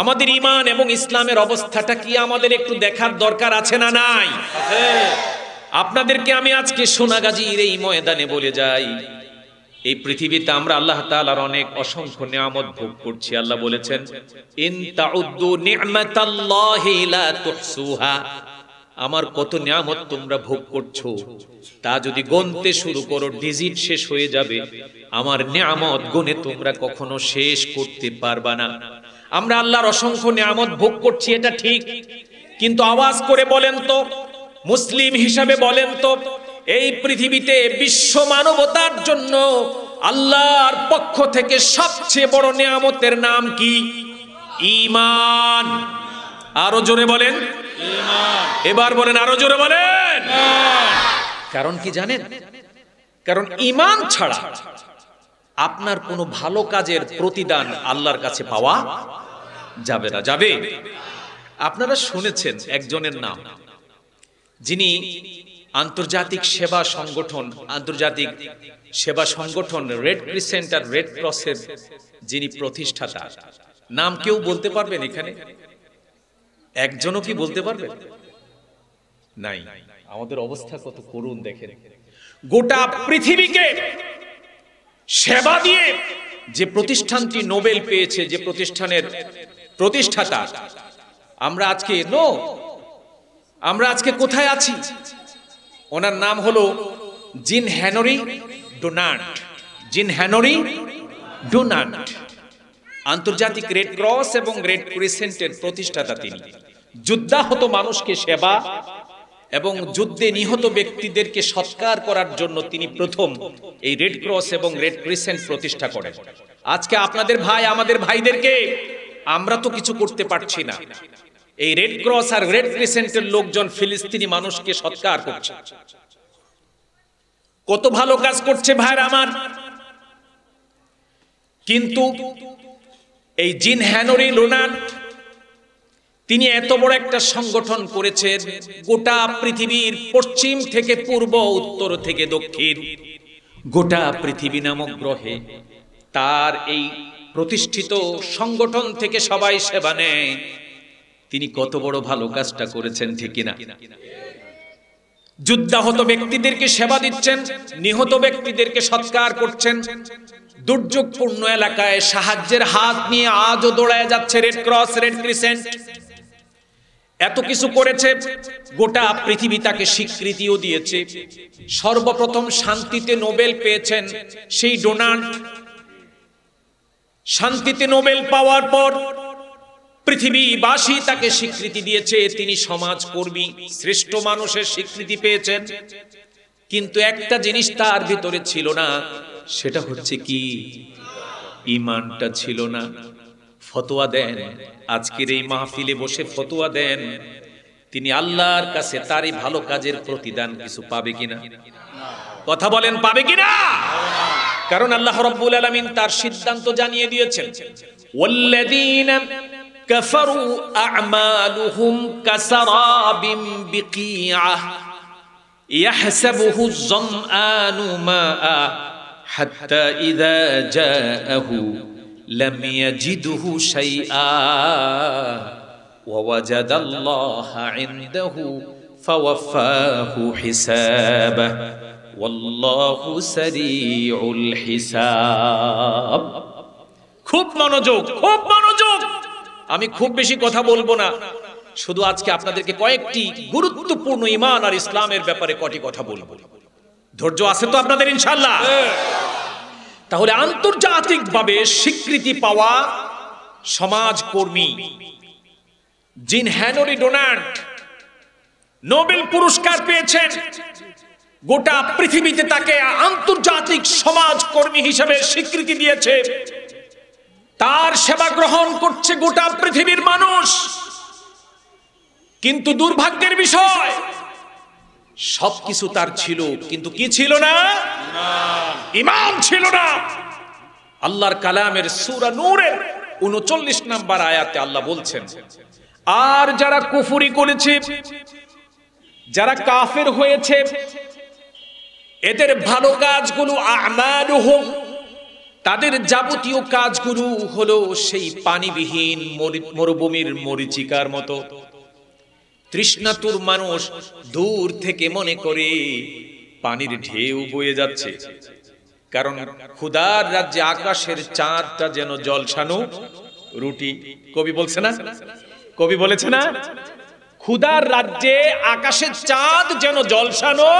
আমাদের ইমান এবং ইসলামের অবস্থাটা কি আমাদের একটু দেখার দরকার আছে না নাই আপনাদেরকে আমি আজকে সোনাগাজীর এই ময়দানে বলে যাই এই পৃথিবীতে আমরা আল্লাহ তালার অনেক অসংখ্য নিয়ামত ভোগ করছি আল্লাহ বলেছেন আমার কত নিয়ামত তোমরা ভোগ করছো তা যদি গনতে শুরু করো ডিজিট শেষ হয়ে যাবে আমার নিয়ামত গনে তোমরা কখনো শেষ করতে পারবা না আমরা আল্লাহর অসংখ্য নিয়ামত ভোগ করছি এটা ঠিক কিন্তু আওয়াজ করে বলেন তো মুসলিম হিসাবে বলেন তো এই পৃথিবীতে বিশ্ব মানবতার জন্য আল্লাহর পক্ষ থেকে সবচেয়ে বড় নিয়ামতের নাম কি ইমান আরো জোরে বলেন এবার বলেন আরো জোরে বলেন কারণ কি জানেন কারণ ইমান ছাড়া আপনার কোনো ভালো কাজের প্রতিদান আল্লাহর কাছে পাওয়া যাবে না যাবে আপনারা শুনেছেন একজনের নাম যিনি আন্তর্জাতিক সেবা সংগঠন আন্তর্জাতিক সেবা সংগঠন রেড ক্রিসেন্ট আর রেড ক্রসের যিনি প্রতিষ্ঠাতা নাম কেউ বলতে পারবেন এখানে একজনও কি বলতে পারবেন নাই আমাদের অবস্থা কত করুন দেখেন গোটা পৃথিবীকে সেবা দিয়ে যে প্রতিষ্ঠানটি নোবেল পেয়েছে যে প্রতিষ্ঠানের প্রতিষ্ঠাতা আমরা আজকে নো আমরা আজকে কোথায় আছি ওনার নাম হলো Jean Henry Donald Jean Henry Donald আন্তর্জাতিক রেড ক্রস এবং রেড ক্রিসেন্টের প্রতিষ্ঠাতা তিনি যুদ্ধাহত মানুষকে সেবা এবং যুদ্ধে নিহত ব্যক্তিদেরকে সৎকার করার জন্য তিনি প্রথম এই রেড ক্রস এবং রেড ক্রিসেন্ট প্রতিষ্ঠা করেন আজকে আপনাদের ভাই আমাদের ভাইদেরকে আমরা তো কিছু করতে পারছি না এই রেড ক্রস আর রেড ক্রিসেন্টের লোকজন ফিলিস্তিনি মানুষকে সৎকার করছে কত ভালো কাজ করছে ভাই আমার কিন্তু এই জিন হ্যানোরি লোনান তিনি এত বড় একটা সংগঠন করেছেন গোটা পৃথিবীর পশ্চিম থেকে পূর্ব উত্তর থেকে দক্ষিণ গোটা পৃথিবী নামক গ্রহে তার এই প্রতিষ্ঠিত সংগঠন থেকে সবাই সেবা নেয় তিনি কত বড় ভালো কাজটা করেছেন ঠিক না যুদ্ধাহত ব্যক্তিদেরকে সেবা দিচ্ছেন নিহত ব্যক্তিদেরকে সৎকার করছেন দুর্যোগপূর্ণ এলাকায় সাহায্যের হাত নিয়ে আজও দৌড়ায় যাচ্ছে রেড ক্রস রেড ক্রিসেন্ট এত কিছু করেছে গোটা পৃথিবী তাকে স্বীকৃতিও দিয়েছে সর্বপ্রথম শান্তিতে নোবেল পেয়েছেন সেই ডোনাল্ড শান্তিতে নোবেল পাওয়ার পর পৃথিবীবাসী তাকে স্বীকৃতি দিয়েছে তিনি সমাজকর্মী শ্রেষ্ঠ মানুষের স্বীকৃতি পেয়েছেন কিন্তু একটা জিনিস তার ভিতরে ছিল না সেটা হচ্ছে কি ইমানটা ছিল না ফতোয়া দেন আজকের এই মাহফিলে বসে ফতোয়া দেন তিনি আল্লাহর কাছে তারই ভালো কাজের প্রতিদান কিছু পাবে কিনা কথা বলেন পাবে কিনা কারণ আল্লাহ রব্বুল আলামিন তার সিদ্ধান্ত জানিয়ে দিয়েছেন ওয়াল্লাযীনা কাফারু আ'মালুহুম কাসারাবিম বিকিআহ يحسبه الظمآن ماء حتى إذا جاءه لم يجده شيئا ووجد الله عنده فوفاه حسابه والله سريع الحساب খুব মনোযোগ খুব মনোযোগ আমি খুব বেশি কথা বলবো না শুধু আজকে আপনাদেরকে কয়েকটি গুরুত্বপূর্ণ ইমান আর ইসলামের ব্যাপারে কটি কথা বলবো ধৈর্য আছে তো আপনাদের ইনশাল্লাহ তাহলে আন্তর্জাতিকভাবে স্বীকৃতি পাওয়া সমাজকর্মী জিন হ্যানরি ডোনাল্ড নোবেল পুরস্কার পেয়েছেন গোটা পৃথিবীতে তাকে আন্তর্জাতিক সমাজকর্মী হিসেবে স্বীকৃতি দিয়েছে তার সেবা গ্রহণ করছে গোটা পৃথিবীর মানুষ কিন্তু দুর্ভাগ্যের বিষয় সব কিছু তার ছিল কিন্তু কি ছিল না ইমাম ছিল না আল্লাহর কালামের সুরা নূরের উনচল্লিশ নাম্বার আয়াতে আল্লাহ বলছেন আর যারা কুফুরি করেছে যারা কাফের হয়েছে এদের ভালো কাজগুলো আমার হোক তাদের যাবতীয় কাজগুলো হলো সেই পানিবিহীন মরুভূমির মরিচিকার মতো তৃষ্ণাতুর মানুষ দূর থেকে মনে করে পানির ঢেউ বয়ে যাচ্ছে কারণ খুদার রাজ্যে আকাশের চাঁদটা যেন জলসানো রুটি কবি বলছে না কবি বলেছে না খুদার রাজ্যে আকাশের চাঁদ যেন জলসানো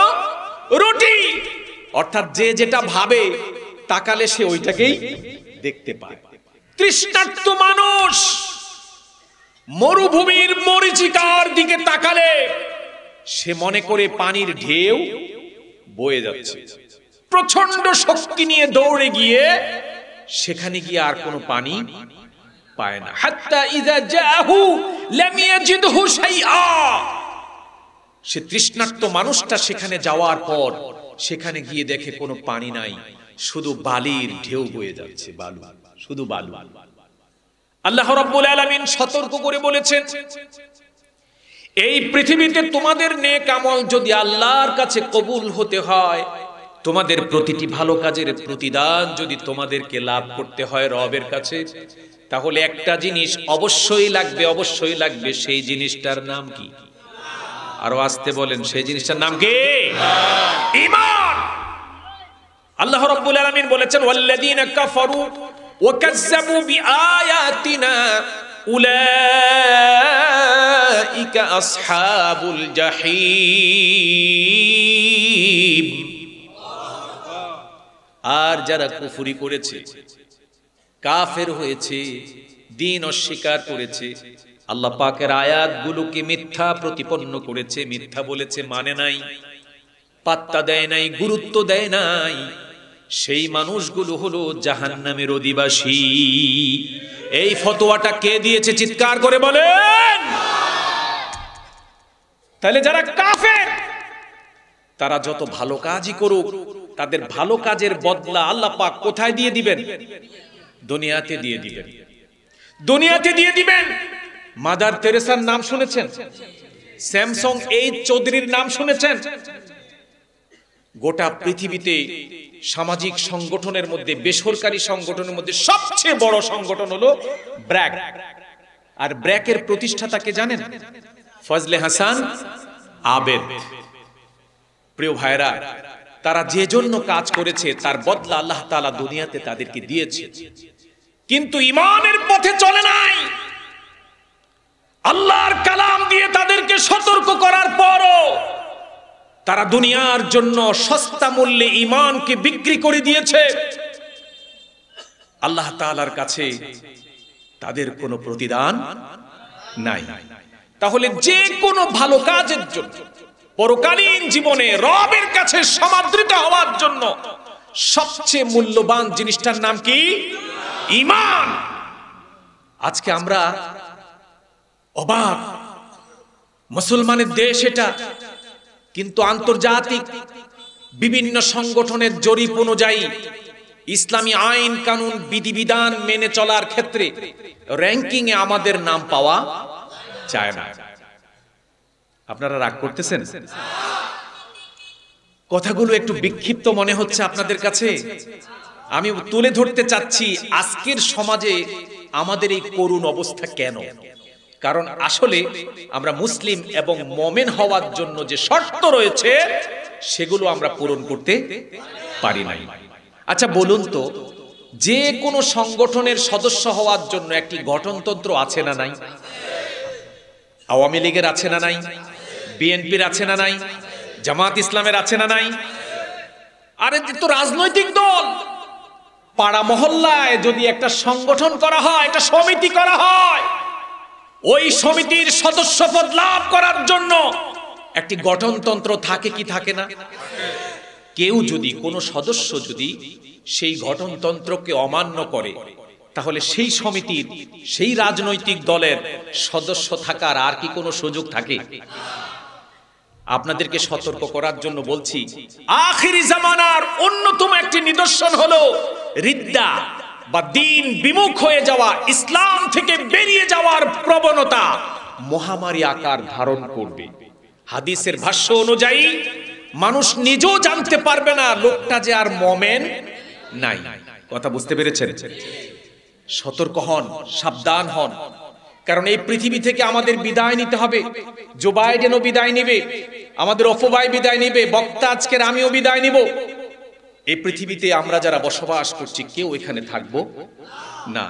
রুটি অর্থাৎ যে যেটা ভাবে তাকালে সে ওইটাকেই দেখতে পায় তৃষ্ণার্ত মানুষ মরুভূমির মরিচিকার দিকে তাকালে সে মনে করে পানির ঢেউ বয়ে যাচ্ছে প্রচন্ড শক্তি নিয়ে দৌড়ে গিয়ে সেখানে গিয়ে আর কোনো পানি পায় না হাত্তা ইজা জাহু জিদহু শাইআ সে তৃষ্ণার্ত মানুষটা সেখানে যাওয়ার পর সেখানে গিয়ে দেখে কোনো পানি নাই শুধু বালির ঢেউ বয়ে যাচ্ছে বালু শুধু বালু আল্লাহ রাব্বুল আলামিন সতর্ক করে বলেছেন এই পৃথিবীতে তোমাদের নেক আমল যদি আল্লাহর কাছে কবুল হতে হয় তোমাদের প্রতিটি ভালো কাজের প্রতিদান যদি তোমাদেরকে লাভ করতে হয় রবের কাছে তাহলে একটা জিনিস অবশ্যই লাগবে অবশ্যই লাগবে সেই জিনিসটার নাম কি আরো আসতে বলেন সেই জিনিসটার নাম কি ইমান আল্লাহ রাব্বুল আলামিন বলেছেন ওয়াল্লাযীনা কাফারু وكذبوا بآياتنا أولئك أصحاب الجحيم আর যারা কুফুরি করেছে কাফের হয়েছে দিন অস্বীকার করেছে আল্লাহ পাকের আয়াতগুলোকে মিথ্যা প্রতিপন্ন করেছে মিথ্যা বলেছে মানে নাই পাত্তা দেয় নাই গুরুত্ব দেয় নাই সেই মানুষগুলো হলো জাহান নামের অধিবাসী এই ফতোয়াটা কে দিয়েছে চিৎকার করে বলেন তাহলে যারা কাফের তারা যত ভালো কাজই করুক তাদের ভালো কাজের বদলা আল্লাহ পাক কোথায় দিয়ে দিবেন দুনিয়াতে দিয়ে দিবেন দুনিয়াতে দিয়ে দিবেন মাদার তেরেসার নাম শুনেছেন স্যামসং এই চৌধুরীর নাম শুনেছেন গোটা পৃথিবীতে সামাজিক সংগঠনের মধ্যে বেসরকারি সংগঠনের মধ্যে সবচেয়ে বড় সংগঠন হলো ব্র্যাক আর ব্র্যাকের প্রতিষ্ঠাতাকে জানেন ফজলে হাসান আবেদ প্রিয় ভাইরা তারা যে জন্য কাজ করেছে তার বদলা আল্লাহ তালা দুনিয়াতে তাদেরকে দিয়েছে কিন্তু ইমানের পথে চলে নাই আল্লাহর কালাম দিয়ে তাদেরকে সতর্ক করার পরও তারা দুনিয়ার জন্য সস্তা মূল্যে ইমানকে বিক্রি করে দিয়েছে আল্লাহ তালার কাছে তাদের কোনো প্রতিদান নাই তাহলে যে কোনো ভালো কাজের জন্য পরকালীন জীবনে রবের কাছে সমাদৃত হওয়ার জন্য সবচেয়ে মূল্যবান জিনিসটার নাম কি ইমান আজকে আমরা অবাক মুসলমানের দেশ এটা কিন্তু আন্তর্জাতিক বিভিন্ন সংগঠনের জরিপ অনুযায়ী ইসলামী আইন কানুন বিধিবিধান মেনে চলার ক্ষেত্রে র্যাঙ্কিং এ আমাদের নাম পাওয়া যায় না আপনারা রাগ করতেছেন কথাগুলো একটু বিক্ষিপ্ত মনে হচ্ছে আপনাদের কাছে আমি তুলে ধরতে চাচ্ছি আজকের সমাজে আমাদের এই করুণ অবস্থা কেন কারণ আসলে আমরা মুসলিম এবং মমেন হওয়ার জন্য যে শর্ত রয়েছে সেগুলো আমরা পূরণ করতে পারি নাই আচ্ছা বলুন তো যে কোনো সংগঠনের সদস্য হওয়ার জন্য একটি গঠনতন্ত্র আছে না নাই আওয়ামী লীগের আছে না নাই বিএনপির আছে না নাই জামাত ইসলামের আছে না নাই আরে তো রাজনৈতিক দল পাড়া মহল্লায় যদি একটা সংগঠন করা হয় একটা সমিতি করা হয় ওই সমিতির সদস্য পদ লাভ করার জন্য একটি গঠনতন্ত্র থাকে কি থাকে না কেউ যদি কোনো সদস্য যদি সেই গঠনতন্ত্রকে অমান্য করে তাহলে সেই সমিতির সেই রাজনৈতিক দলের সদস্য থাকার আর কি কোনো সুযোগ থাকে আপনাদেরকে সতর্ক করার জন্য বলছি আখিরি জামানার অন্যতম একটি নিদর্শন হলো রিদ্দা বা দিন বিমুখ হয়ে যাওয়া ইসলাম থেকে বেরিয়ে যাওয়ার প্রবণতা মহামারী আকার ধারণ করবে হাদিসের ভাষ্য অনুযায়ী মানুষ নিজেও জানতে পারবে না লোকটা যে আর মমেন নাই কথা বুঝতে পেরেছেন সতর্ক হন সাবধান হন কারণ এই পৃথিবী থেকে আমাদের বিদায় নিতে হবে জো বাইডেনও বিদায় নেবে আমাদের অপবায় বিদায় নেবে বক্তা আজকের আমিও বিদায় নিব এই পৃথিবীতে আমরা যারা বসবাস করছি কেউ এখানে থাকব না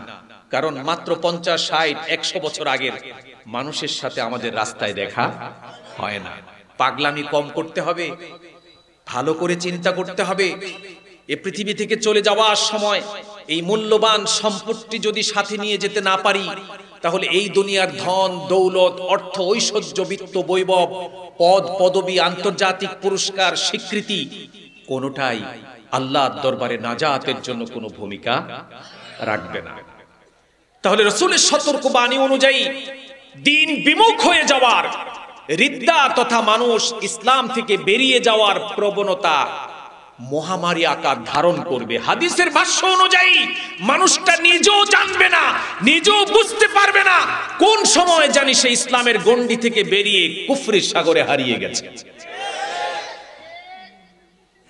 কারণ মাত্র পঞ্চাশ ষাট একশো বছর আগের মানুষের সাথে আমাদের রাস্তায় দেখা হয় না পাগলামি কম করতে হবে ভালো করে চিন্তা করতে হবে এ পৃথিবী থেকে চলে যাওয়ার সময় এই মূল্যবান সম্পত্তি যদি সাথে নিয়ে যেতে না পারি তাহলে এই দুনিয়ার ধন দৌলত অর্থ ঐশ্বর্য বিত্ত বৈভব পদ পদবী আন্তর্জাতিক পুরস্কার স্বীকৃতি কোনোটাই আল্লাহর দরবারে নাজাতের জন্য কোনো ভূমিকা রাখবে না তাহলে রসুলের সতর্ক বাণী অনুযায়ী দিন বিমুখ হয়ে যাওয়ার রিদ্দা তথা মানুষ ইসলাম থেকে বেরিয়ে যাওয়ার প্রবণতা মহামারী আকার ধারণ করবে হাদিসের ভাষ্য অনুযায়ী মানুষটা নিজেও জানবে না নিজেও বুঝতে পারবে না কোন সময় জানি সে ইসলামের গণ্ডি থেকে বেরিয়ে কুফরির সাগরে হারিয়ে গেছে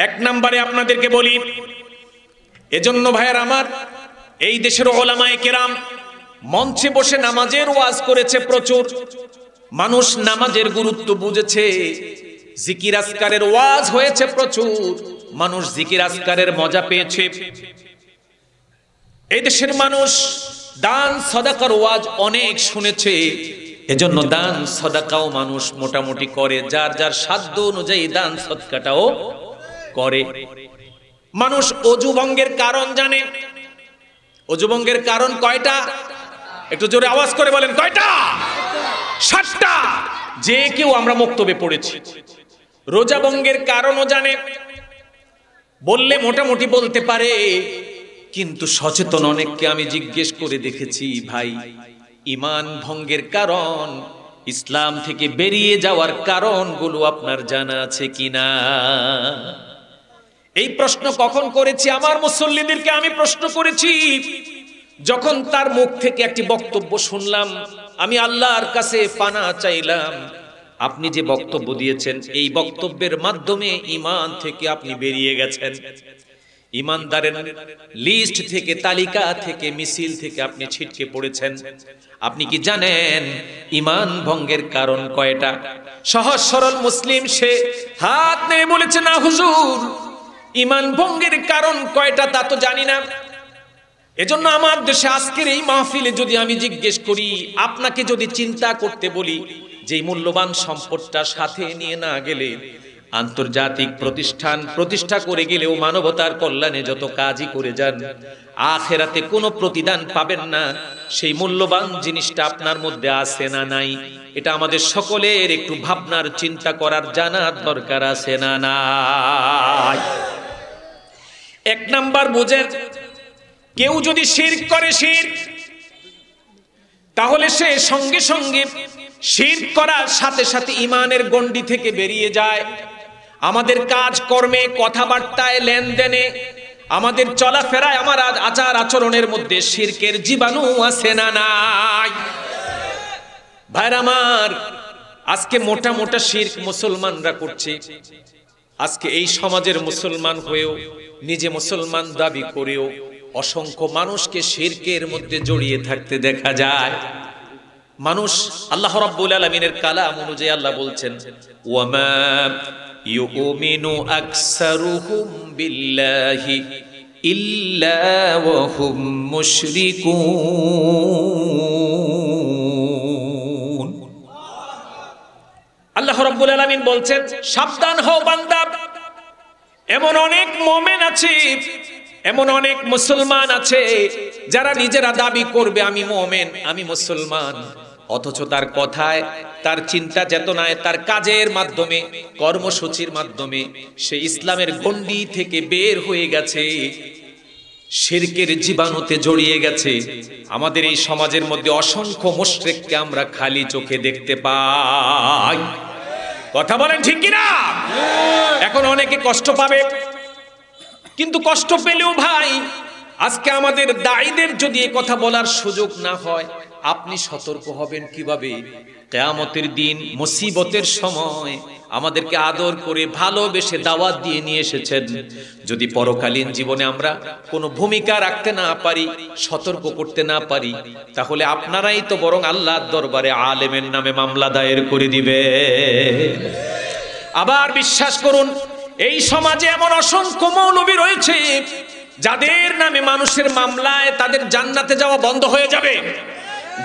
এক নম্বরে আপনাদেরকে বলি এজন্য ভাইয়ের আমার এই দেশের ওলামায় কেরাম মঞ্চে বসে নামাজের ওয়াজ করেছে প্রচুর মানুষ নামাজের গুরুত্ব বুঝেছে জিকির আসকারের ওয়াজ হয়েছে প্রচুর মানুষ জিকির আসকারের মজা পেয়েছে এই দেশের মানুষ দান সদাকার ওয়াজ অনেক শুনেছে এজন্য দান সদাকাও মানুষ মোটামুটি করে যার যার সাধ্য অনুযায়ী দান সদকাটাও করে মানুষ অজুবঙ্গের কারণ জানে অজুবঙ্গের কারণ কয়টা একটু জোরে আওয়াজ করে বলেন কয়টা সাতটা যে কেউ আমরা মুক্তবে পড়েছি রোজাবঙ্গের কারণও জানে বললে মোটামুটি বলতে পারে কিন্তু সচেতন অনেককে আমি জিজ্ঞেস করে দেখেছি ভাই ইমান ভঙ্গের কারণ ইসলাম থেকে বেরিয়ে যাওয়ার কারণগুলো আপনার জানা আছে কিনা এই প্রশ্ন কখন করেছি আমার মুসল্লিদেরকে আমি প্রশ্ন করেছি যখন তার মুখ থেকে একটি বক্তব্য শুনলাম আমি আল্লাহর কাছে পানা চাইলাম আপনি যে বক্তব্য দিয়েছেন এই বক্তব্যের মাধ্যমে ইমান থেকে আপনি বেরিয়ে গেছেন ইমানদারের লিস্ট থেকে তালিকা থেকে মিছিল থেকে আপনি ছিটকে পড়েছেন আপনি কি জানেন ইমান ভঙ্গের কারণ কয়টা সহজ সরল মুসলিম সে হাত নেই বলেছে না হুজুর ইমান ভঙ্গের কারণ কয়টা তা তো জানি না এজন্য আমার দেশে আজকের এই মাহফিলে যদি আমি জিজ্ঞেস করি আপনাকে যদি চিন্তা করতে বলি যে মূল্যবান সম্পদটা সাথে নিয়ে না গেলে আন্তর্জাতিক প্রতিষ্ঠান প্রতিষ্ঠা করে গেলেও মানবতার কল্যাণে যত কাজই করে যান আখেরাতে কোনো প্রতিদান পাবেন না সেই মূল্যবান জিনিসটা আপনার মধ্যে আছে না নাই এটা আমাদের সকলের একটু ভাবনার চিন্তা করার জানার দরকার আছে না নাই এক নাম্বার বোঝেন কেউ যদি শির করে শির তাহলে সে সঙ্গে সঙ্গে শির করার সাথে সাথে ইমানের গণ্ডি থেকে বেরিয়ে যায় আমাদের কাজ কর্মে কথাবার্তায় লেনদেনে আমাদের চলাফেরায় আমার আচার আচরণের মধ্যে শিরকের জীবাণু আছে না নাই ভাইর আমার আজকে মোটা মোটা শির্ক মুসলমানরা করছে আজকে এই সমাজের মুসলমান হয়েও নিজে মুসলমান দাবি করেও অসংখ্য মানুষকে শিরকের মধ্যে জড়িয়ে থাকতে দেখা যায় মানুষ আল্লাহ রাব্বুল আলামিনের কালাম অনুযায়ী আল্লাহ বলছেন ওয়ামা ইউমিনু আকসারুহুম বিল্লাহি ইল্লা ওয়াহুম মুশরিকুন আল্লাহ রাব্বুল আলামিন বলছেন সাবধান হও বান্দা এমন অনেক মোমেন আছে এমন অনেক মুসলমান আছে যারা নিজেরা দাবি করবে আমি মোমেন আমি মুসলমান অথচ তার কথায় তার চিন্তা চেতনায় তার কাজের মাধ্যমে কর্মসূচির মাধ্যমে সে ইসলামের গণ্ডি থেকে বের হয়ে গেছে শিরকের জীবাণুতে জড়িয়ে গেছে আমাদের এই সমাজের মধ্যে অসংখ্য মোশরেককে আমরা খালি চোখে দেখতে পাই কথা বলেন ঠিক কিনা এখন অনেকে কষ্ট পাবে কিন্তু কষ্ট পেলেও ভাই আজকে আমাদের দায়ীদের যদি কথা বলার সুযোগ না হয় আপনি সতর্ক হবেন কিভাবে কেয়ামতের দিন মুসিবতের সময় আমাদেরকে আদর করে ভালোবেসে দাওয়াত দিয়ে নিয়ে এসেছেন যদি পরকালীন জীবনে আমরা কোনো ভূমিকা রাখতে না পারি সতর্ক করতে না পারি তাহলে আপনারাই তো বরং আল্লাহর দরবারে আলেমের নামে মামলা দায়ের করে দিবে আবার বিশ্বাস করুন এই সমাজে এমন অসংখ্য মৌলবী রয়েছে যাদের নামে মানুষের মামলায় তাদের জান্নাতে যাওয়া বন্ধ হয়ে যাবে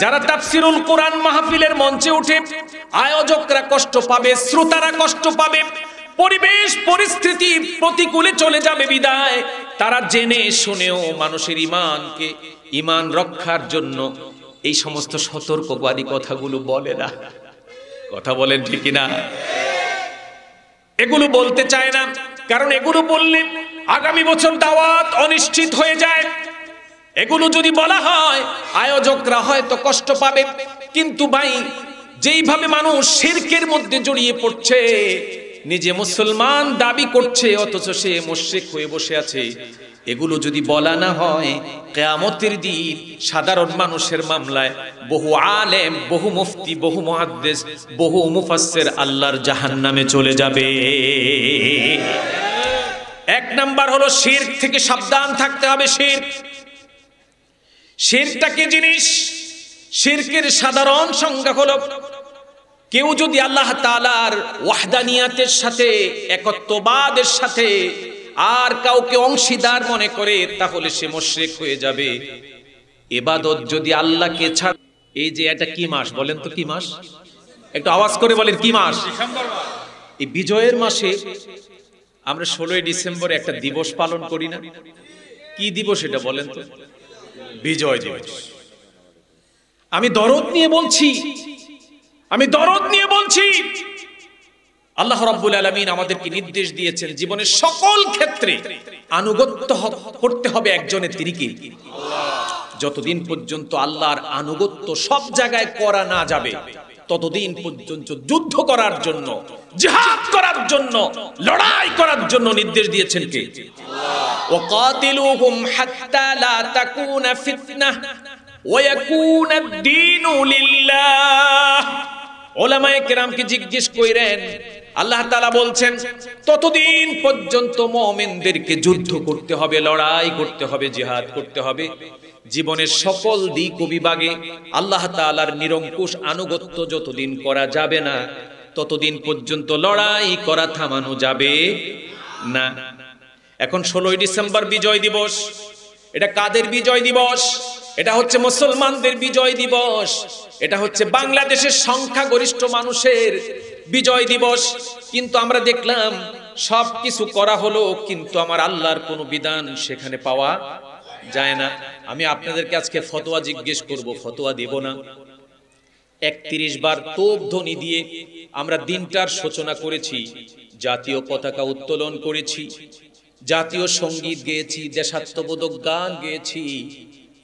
যারা তাফসিরুল কোরআন মাহফিলের মঞ্চে উঠে আয়োজকরা কষ্ট পাবে শ্রোতারা কষ্ট পাবে পরিবেশ পরিস্থিতি প্রতিকূলে চলে যাবে বিদায় তারা জেনে শুনেও মানুষের ইমানকে ইমান রক্ষার জন্য এই সমস্ত সতর্কবাদী কথাগুলো বলে না কথা বলেন ঠিক না এগুলো বলতে চায় না কারণ এগুলো বললে আগামী বছর দাওয়াত অনিশ্চিত হয়ে যায় এগুলো যদি বলা হয় আয়োজকরা হয়তো কষ্ট পাবে কিন্তু ভাই যেইভাবে মানুষ শিরকের মধ্যে জড়িয়ে পড়ছে নিজে মুসলমান দাবি করছে অথচ সে মোশেক হয়ে বসে আছে এগুলো যদি বলা না হয় কেয়ামতের দিন সাধারণ মানুষের মামলায় বহু আলেম বহু মুফতি বহু মহাদ্দেশ বহু মুফাসের আল্লাহর জাহান নামে চলে যাবে এক নাম্বার হলো শির থেকে সাবধান থাকতে হবে শির শেরটা কি জিনিস শেরকের সাধারণ সংজ্ঞা হল কেউ যদি আল্লাহ তালার ওয়াহদানিয়াতের সাথে একত্ববাদের সাথে আর কাউকে অংশীদার মনে করে তাহলে সে মোশরেক হয়ে যাবে এবাদত যদি আল্লাহকে ছাড় এই যে এটা কি মাস বলেন তো কি মাস একটু আওয়াজ করে বলেন কি মাস এই বিজয়ের মাসে আমরা ষোলোই ডিসেম্বর একটা দিবস পালন করি না কি দিবস এটা বলেন তো বিজয় দিবস আমি দরদ নিয়ে বলছি আমি দরদ নিয়ে বলছি আল্লাহ রাব্বুল আলামিন আমাদেরকে নির্দেশ দিয়েছেন জীবনের সকল ক্ষেত্রে আনুগত্য করতে হবে একজনের তিরিকে যতদিন পর্যন্ত আল্লাহর আনুগত্য সব জায়গায় করা না যাবে ততদিন পর্যন্ত যুদ্ধ করার জন্য জিহাদ করার জন্য লড়াই করার জন্য নির্দেশ দিয়েছেন কে ওয়াকাতিলুহুম হাত্তা লা তাকুনা ফিতনা ওয়া ইয়াকুনা আদ-দীনু লিল্লাহ ওলামায়ে কেরামকে জিজ্ঞেস কইরেন আল্লাহ তাআলা বলছেন ততদিন পর্যন্ত মুমিনদেরকে যুদ্ধ করতে হবে লড়াই করতে হবে জিহাদ করতে হবে জীবনের সকল দিক ও আল্লাহ তালার নিরঙ্কুশ আনুগত্য যতদিন করা যাবে না ততদিন পর্যন্ত লড়াই করা থামানো যাবে না এখন ষোলোই ডিসেম্বর বিজয় দিবস এটা কাদের বিজয় দিবস এটা হচ্ছে মুসলমানদের বিজয় দিবস এটা হচ্ছে বাংলাদেশের সংখ্যাগরিষ্ঠ মানুষের বিজয় দিবস কিন্তু আমরা দেখলাম সব কিছু করা হলো কিন্তু আমার আল্লাহর কোনো বিধান সেখানে পাওয়া যায় না আমি আপনাদেরকে আজকে ফতোয়া জিজ্ঞেস করব ফতোয়া দেব না একত্রিশ বার তোপ ধ্বনি দিয়ে আমরা দিনটার সূচনা করেছি জাতীয় পতাকা উত্তোলন করেছি জাতীয় সঙ্গীত গেয়েছি দেশাত্মবোধক গান গেয়েছি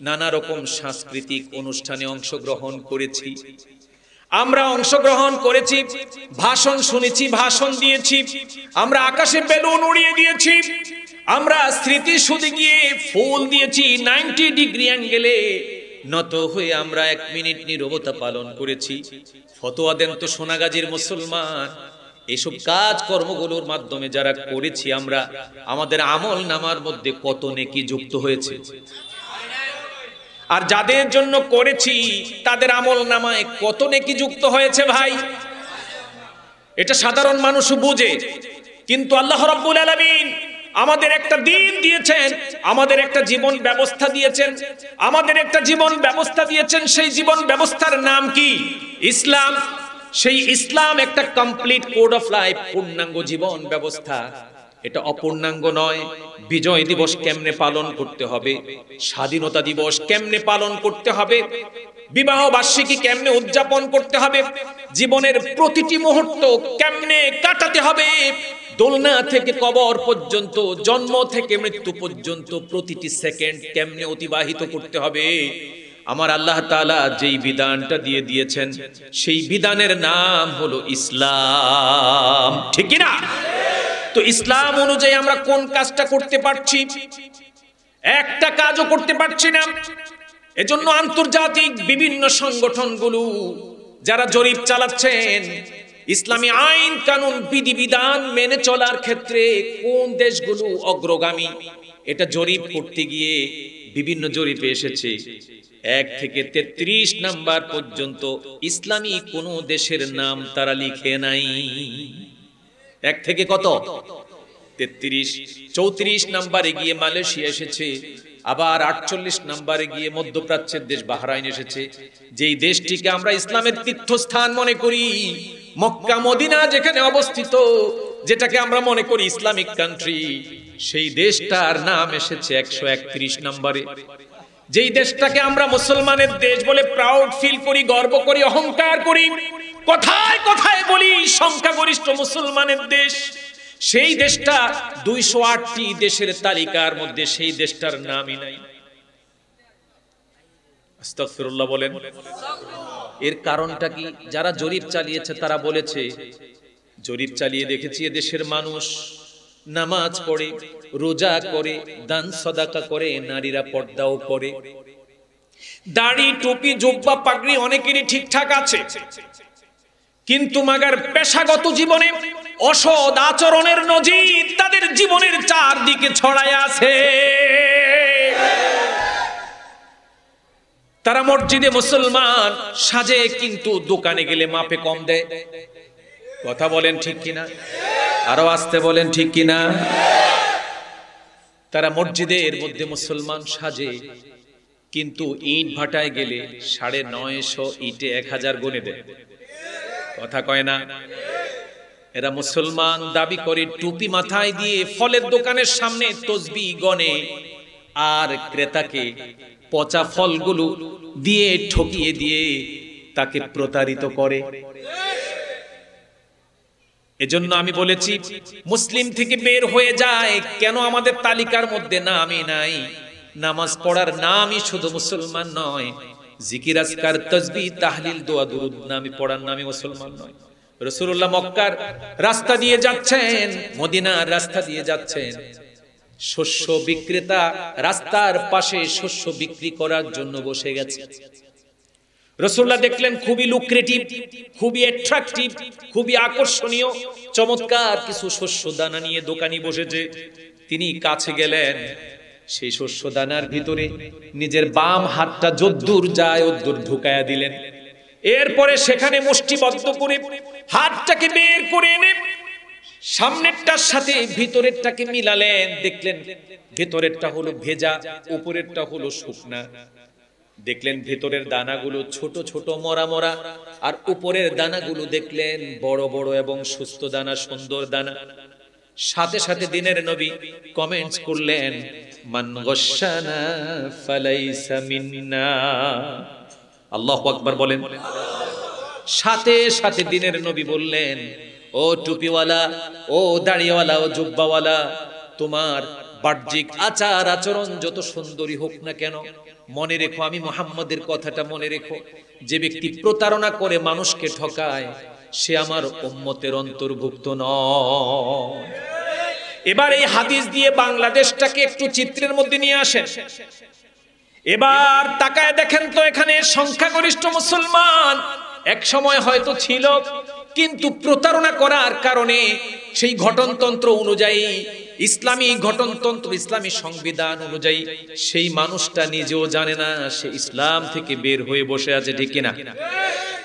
নানা রকম সাংস্কৃতিক অনুষ্ঠানে অংশগ্রহণ করেছি আমরা অংশগ্রহণ করেছি ভাষণ শুনেছি ভাষণ দিয়েছি আমরা আকাশে বেলুন উড়িয়ে দিয়েছি আমরা স্মৃতি সুদে গিয়ে ফোন দিয়েছি নাইনটি ডিগ্রি অ্যাঙ্গেলে নত হয়ে আমরা এক মিনিট নিরবতা পালন করেছি ফতোয়া দেন তো সোনাগাজীর মুসলমান এসব কাজ কর্মগুলোর মাধ্যমে যারা করেছি আমরা আমাদের আমল নামার মধ্যে কত নেকি যুক্ত হয়েছে আর যাদের জন্য করেছি তাদের আমল নামায় কত নেকি যুক্ত হয়েছে ভাই এটা সাধারণ মানুষ বুঝে কিন্তু আল্লাহ রব্বুল আলমিন আমাদের একটা দিন দিয়েছেন আমাদের একটা জীবন ব্যবস্থা দিয়েছেন আমাদের একটা জীবন ব্যবস্থা দিয়েছেন সেই জীবন ব্যবস্থার নাম কি ইসলাম সেই ইসলাম একটা কমপ্লিট কোড অফ লাইফ পূর্ণাঙ্গ জীবন ব্যবস্থা এটা অপূর্ণাঙ্গ নয় বিজয় দিবস কেমনে পালন করতে হবে স্বাধীনতা দিবস কেমনে পালন করতে হবে বিবাহ বার্ষিকী কেমনে উদযাপন করতে হবে জীবনের প্রতিটি মুহূর্ত কেমনে কাটাতে হবে দোলনা থেকে কবর পর্যন্ত জন্ম থেকে মৃত্যু পর্যন্ত প্রতিটি সেকেন্ড কেমনে অতিবাহিত করতে হবে আমার আল্লাহ তালা যেই বিধানটা দিয়ে দিয়েছেন সেই বিধানের নাম হলো ইসলাম ঠিক না তো ইসলাম অনুযায়ী আমরা কোন কাজটা করতে পারছি একটা কাজও করতে পারছি না এজন্য আন্তর্জাতিক বিভিন্ন সংগঠনগুলো যারা জরিপ চালাচ্ছেন ইসলামী আইন কানুন বিধিবিধান মেনে চলার ক্ষেত্রে কোন দেশগুলো অগ্রগামী এটা জরিপ করতে গিয়ে বিভিন্ন জরিপে এসেছে এক থেকে তেত্রিশ নাম্বার পর্যন্ত ইসলামী কোন দেশের নাম তারা লিখে নাই এক থেকে কত তেত্রিশ চৌত্রিশ নাম্বারে গিয়ে মালয়েশিয়া এসেছে আবার আটচল্লিশ নাম্বারে গিয়ে মধ্যপ্রাচ্যের দেশ বাহারাইন এসেছে যেই দেশটিকে আমরা ইসলামের তীর্থস্থান মনে করি মক্কা মদিনা যেখানে অবস্থিত যেটাকে আমরা মনে করি ইসলামিক কান্ট্রি সেই দেশটার নাম এসেছে একশো একত্রিশ নাম্বারে যেই দেশটাকে আমরা মুসলমানের দেশ বলে প্রাউড ফিল করি গর্ব করি অহংকার করি কোথায় কোথায় বলি সংখ্যাগরিষ্ঠ মুসলমানের দেশ সেই দেশটা দুইশো আটটি দেশের তালিকার মধ্যে সেই দেশটার নামই নাই বলেন এর কারণটা কি যারা জরিপ চালিয়েছে তারা বলেছে জরিপ চালিয়ে দেখেছি দেশের মানুষ নামাজ পড়ে রোজা করে দান সদাকা করে নারীরা পর্দাও করে দাড়ি টুপি জুব্বা পাগড়ি অনেকেরই ঠিকঠাক আছে কিন্তু মাগার পেশাগত জীবনে অসদ আচরণের নজির তাদের জীবনের চারদিকে ছড়ায় আছে তারা মসজিদে মুসলমান সাজে কিন্তু দোকানে গেলে মাপে কম দেয় কথা বলেন ঠিক কিনা আরো আসতে বলেন ঠিক কিনা তারা মসজিদের মধ্যে মুসলমান সাজে কিন্তু ইট ভাটায় গেলে সাড়ে নয়শো ইটে এক হাজার গুনে দেয় কথা কয় না এরা মুসলমান দাবি করে টুপি মাথায় দিয়ে ফলের দোকানের সামনে তসবি গনে আর ক্রেতাকে পচা ফলগুলো দিয়ে ঠকিয়ে দিয়ে তাকে প্রতারিত করে এজন্য আমি বলেছি মুসলিম থেকে বের হয়ে যায় কেন আমাদের তালিকার মধ্যে নামই নাই নামাজ পড়ার নামই শুধু মুসলমান নয় জিকির আজকার তসবি তাহলিল দোয়া দুরুদ নামি পড়ার নামই মুসলমান নয় রসুল্লাহ মক্কার রাস্তা দিয়ে যাচ্ছেন মদিনার রাস্তা দিয়ে যাচ্ছেন শস্য বিক্রেতা রাস্তার পাশে শস্য বিক্রি করার জন্য বসে গেছে রসুল্লাহ দেখলেন খুবই লুক্রেটিভ খুবই অ্যাট্রাকটিভ খুবই আকর্ষণীয় চমৎকার কিছু শস্য দানা নিয়ে দোকানি বসেছে তিনি কাছে গেলেন সেই শস্য দানার ভিতরে নিজের বাম হাতটা যদ্দুর যায় ওদ্দুর ঢুকায়া দিলেন এরপরে সেখানে মুষ্টিবদ্ধ করে হাতটাকে বের করে এনে সামনেরটার সাথে ভিতরেরটাকে মিলালেন দেখলেন ভেতরেরটা হলো ভেজা উপরেরটা হলো শুকনা দেখলেন ভেতরের দানাগুলো ছোট ছোট মরা মরা আর উপরের দানাগুলো দেখলেন বড় বড় এবং সুস্থ দানা সুন্দর দানা সাথে সাথে দিনের নবী কমেন্টস করলেন মান গসানা ফালাইসা মিন্না আল্লাহু আকবার বলেন সাথে সাথে দিনের নবী বললেন ও টুপিওয়ালা ও দাঁড়িয়েওয়ালা ও জুব্বাওয়ালা তোমার বাহ্যিক আচার আচরণ যত সুন্দরী হোক না কেন মনে রেখো আমি মোহাম্মদের কথাটা মনে রেখো যে ব্যক্তি প্রতারণা করে মানুষকে ঠকায় সে আমার উম্মতের অন্তর্ভুক্ত ন এবার এই হাদিস দিয়ে বাংলাদেশটাকে একটু চিত্রের মধ্যে নিয়ে আসেন এবার তাকায় দেখেন তো এখানে সংখ্যাগরিষ্ঠ মুসলমান এক সময় হয়তো ছিল কিন্তু প্রতারণা করার কারণে সেই ঘটনতন্ত্র অনুযায়ী ইসলামী ঘটনতন্ত্র ইসলামী সংবিধান অনুযায়ী সেই মানুষটা নিজেও জানে না সে ইসলাম থেকে বের হয়ে বসে আছে ঠিক কিনা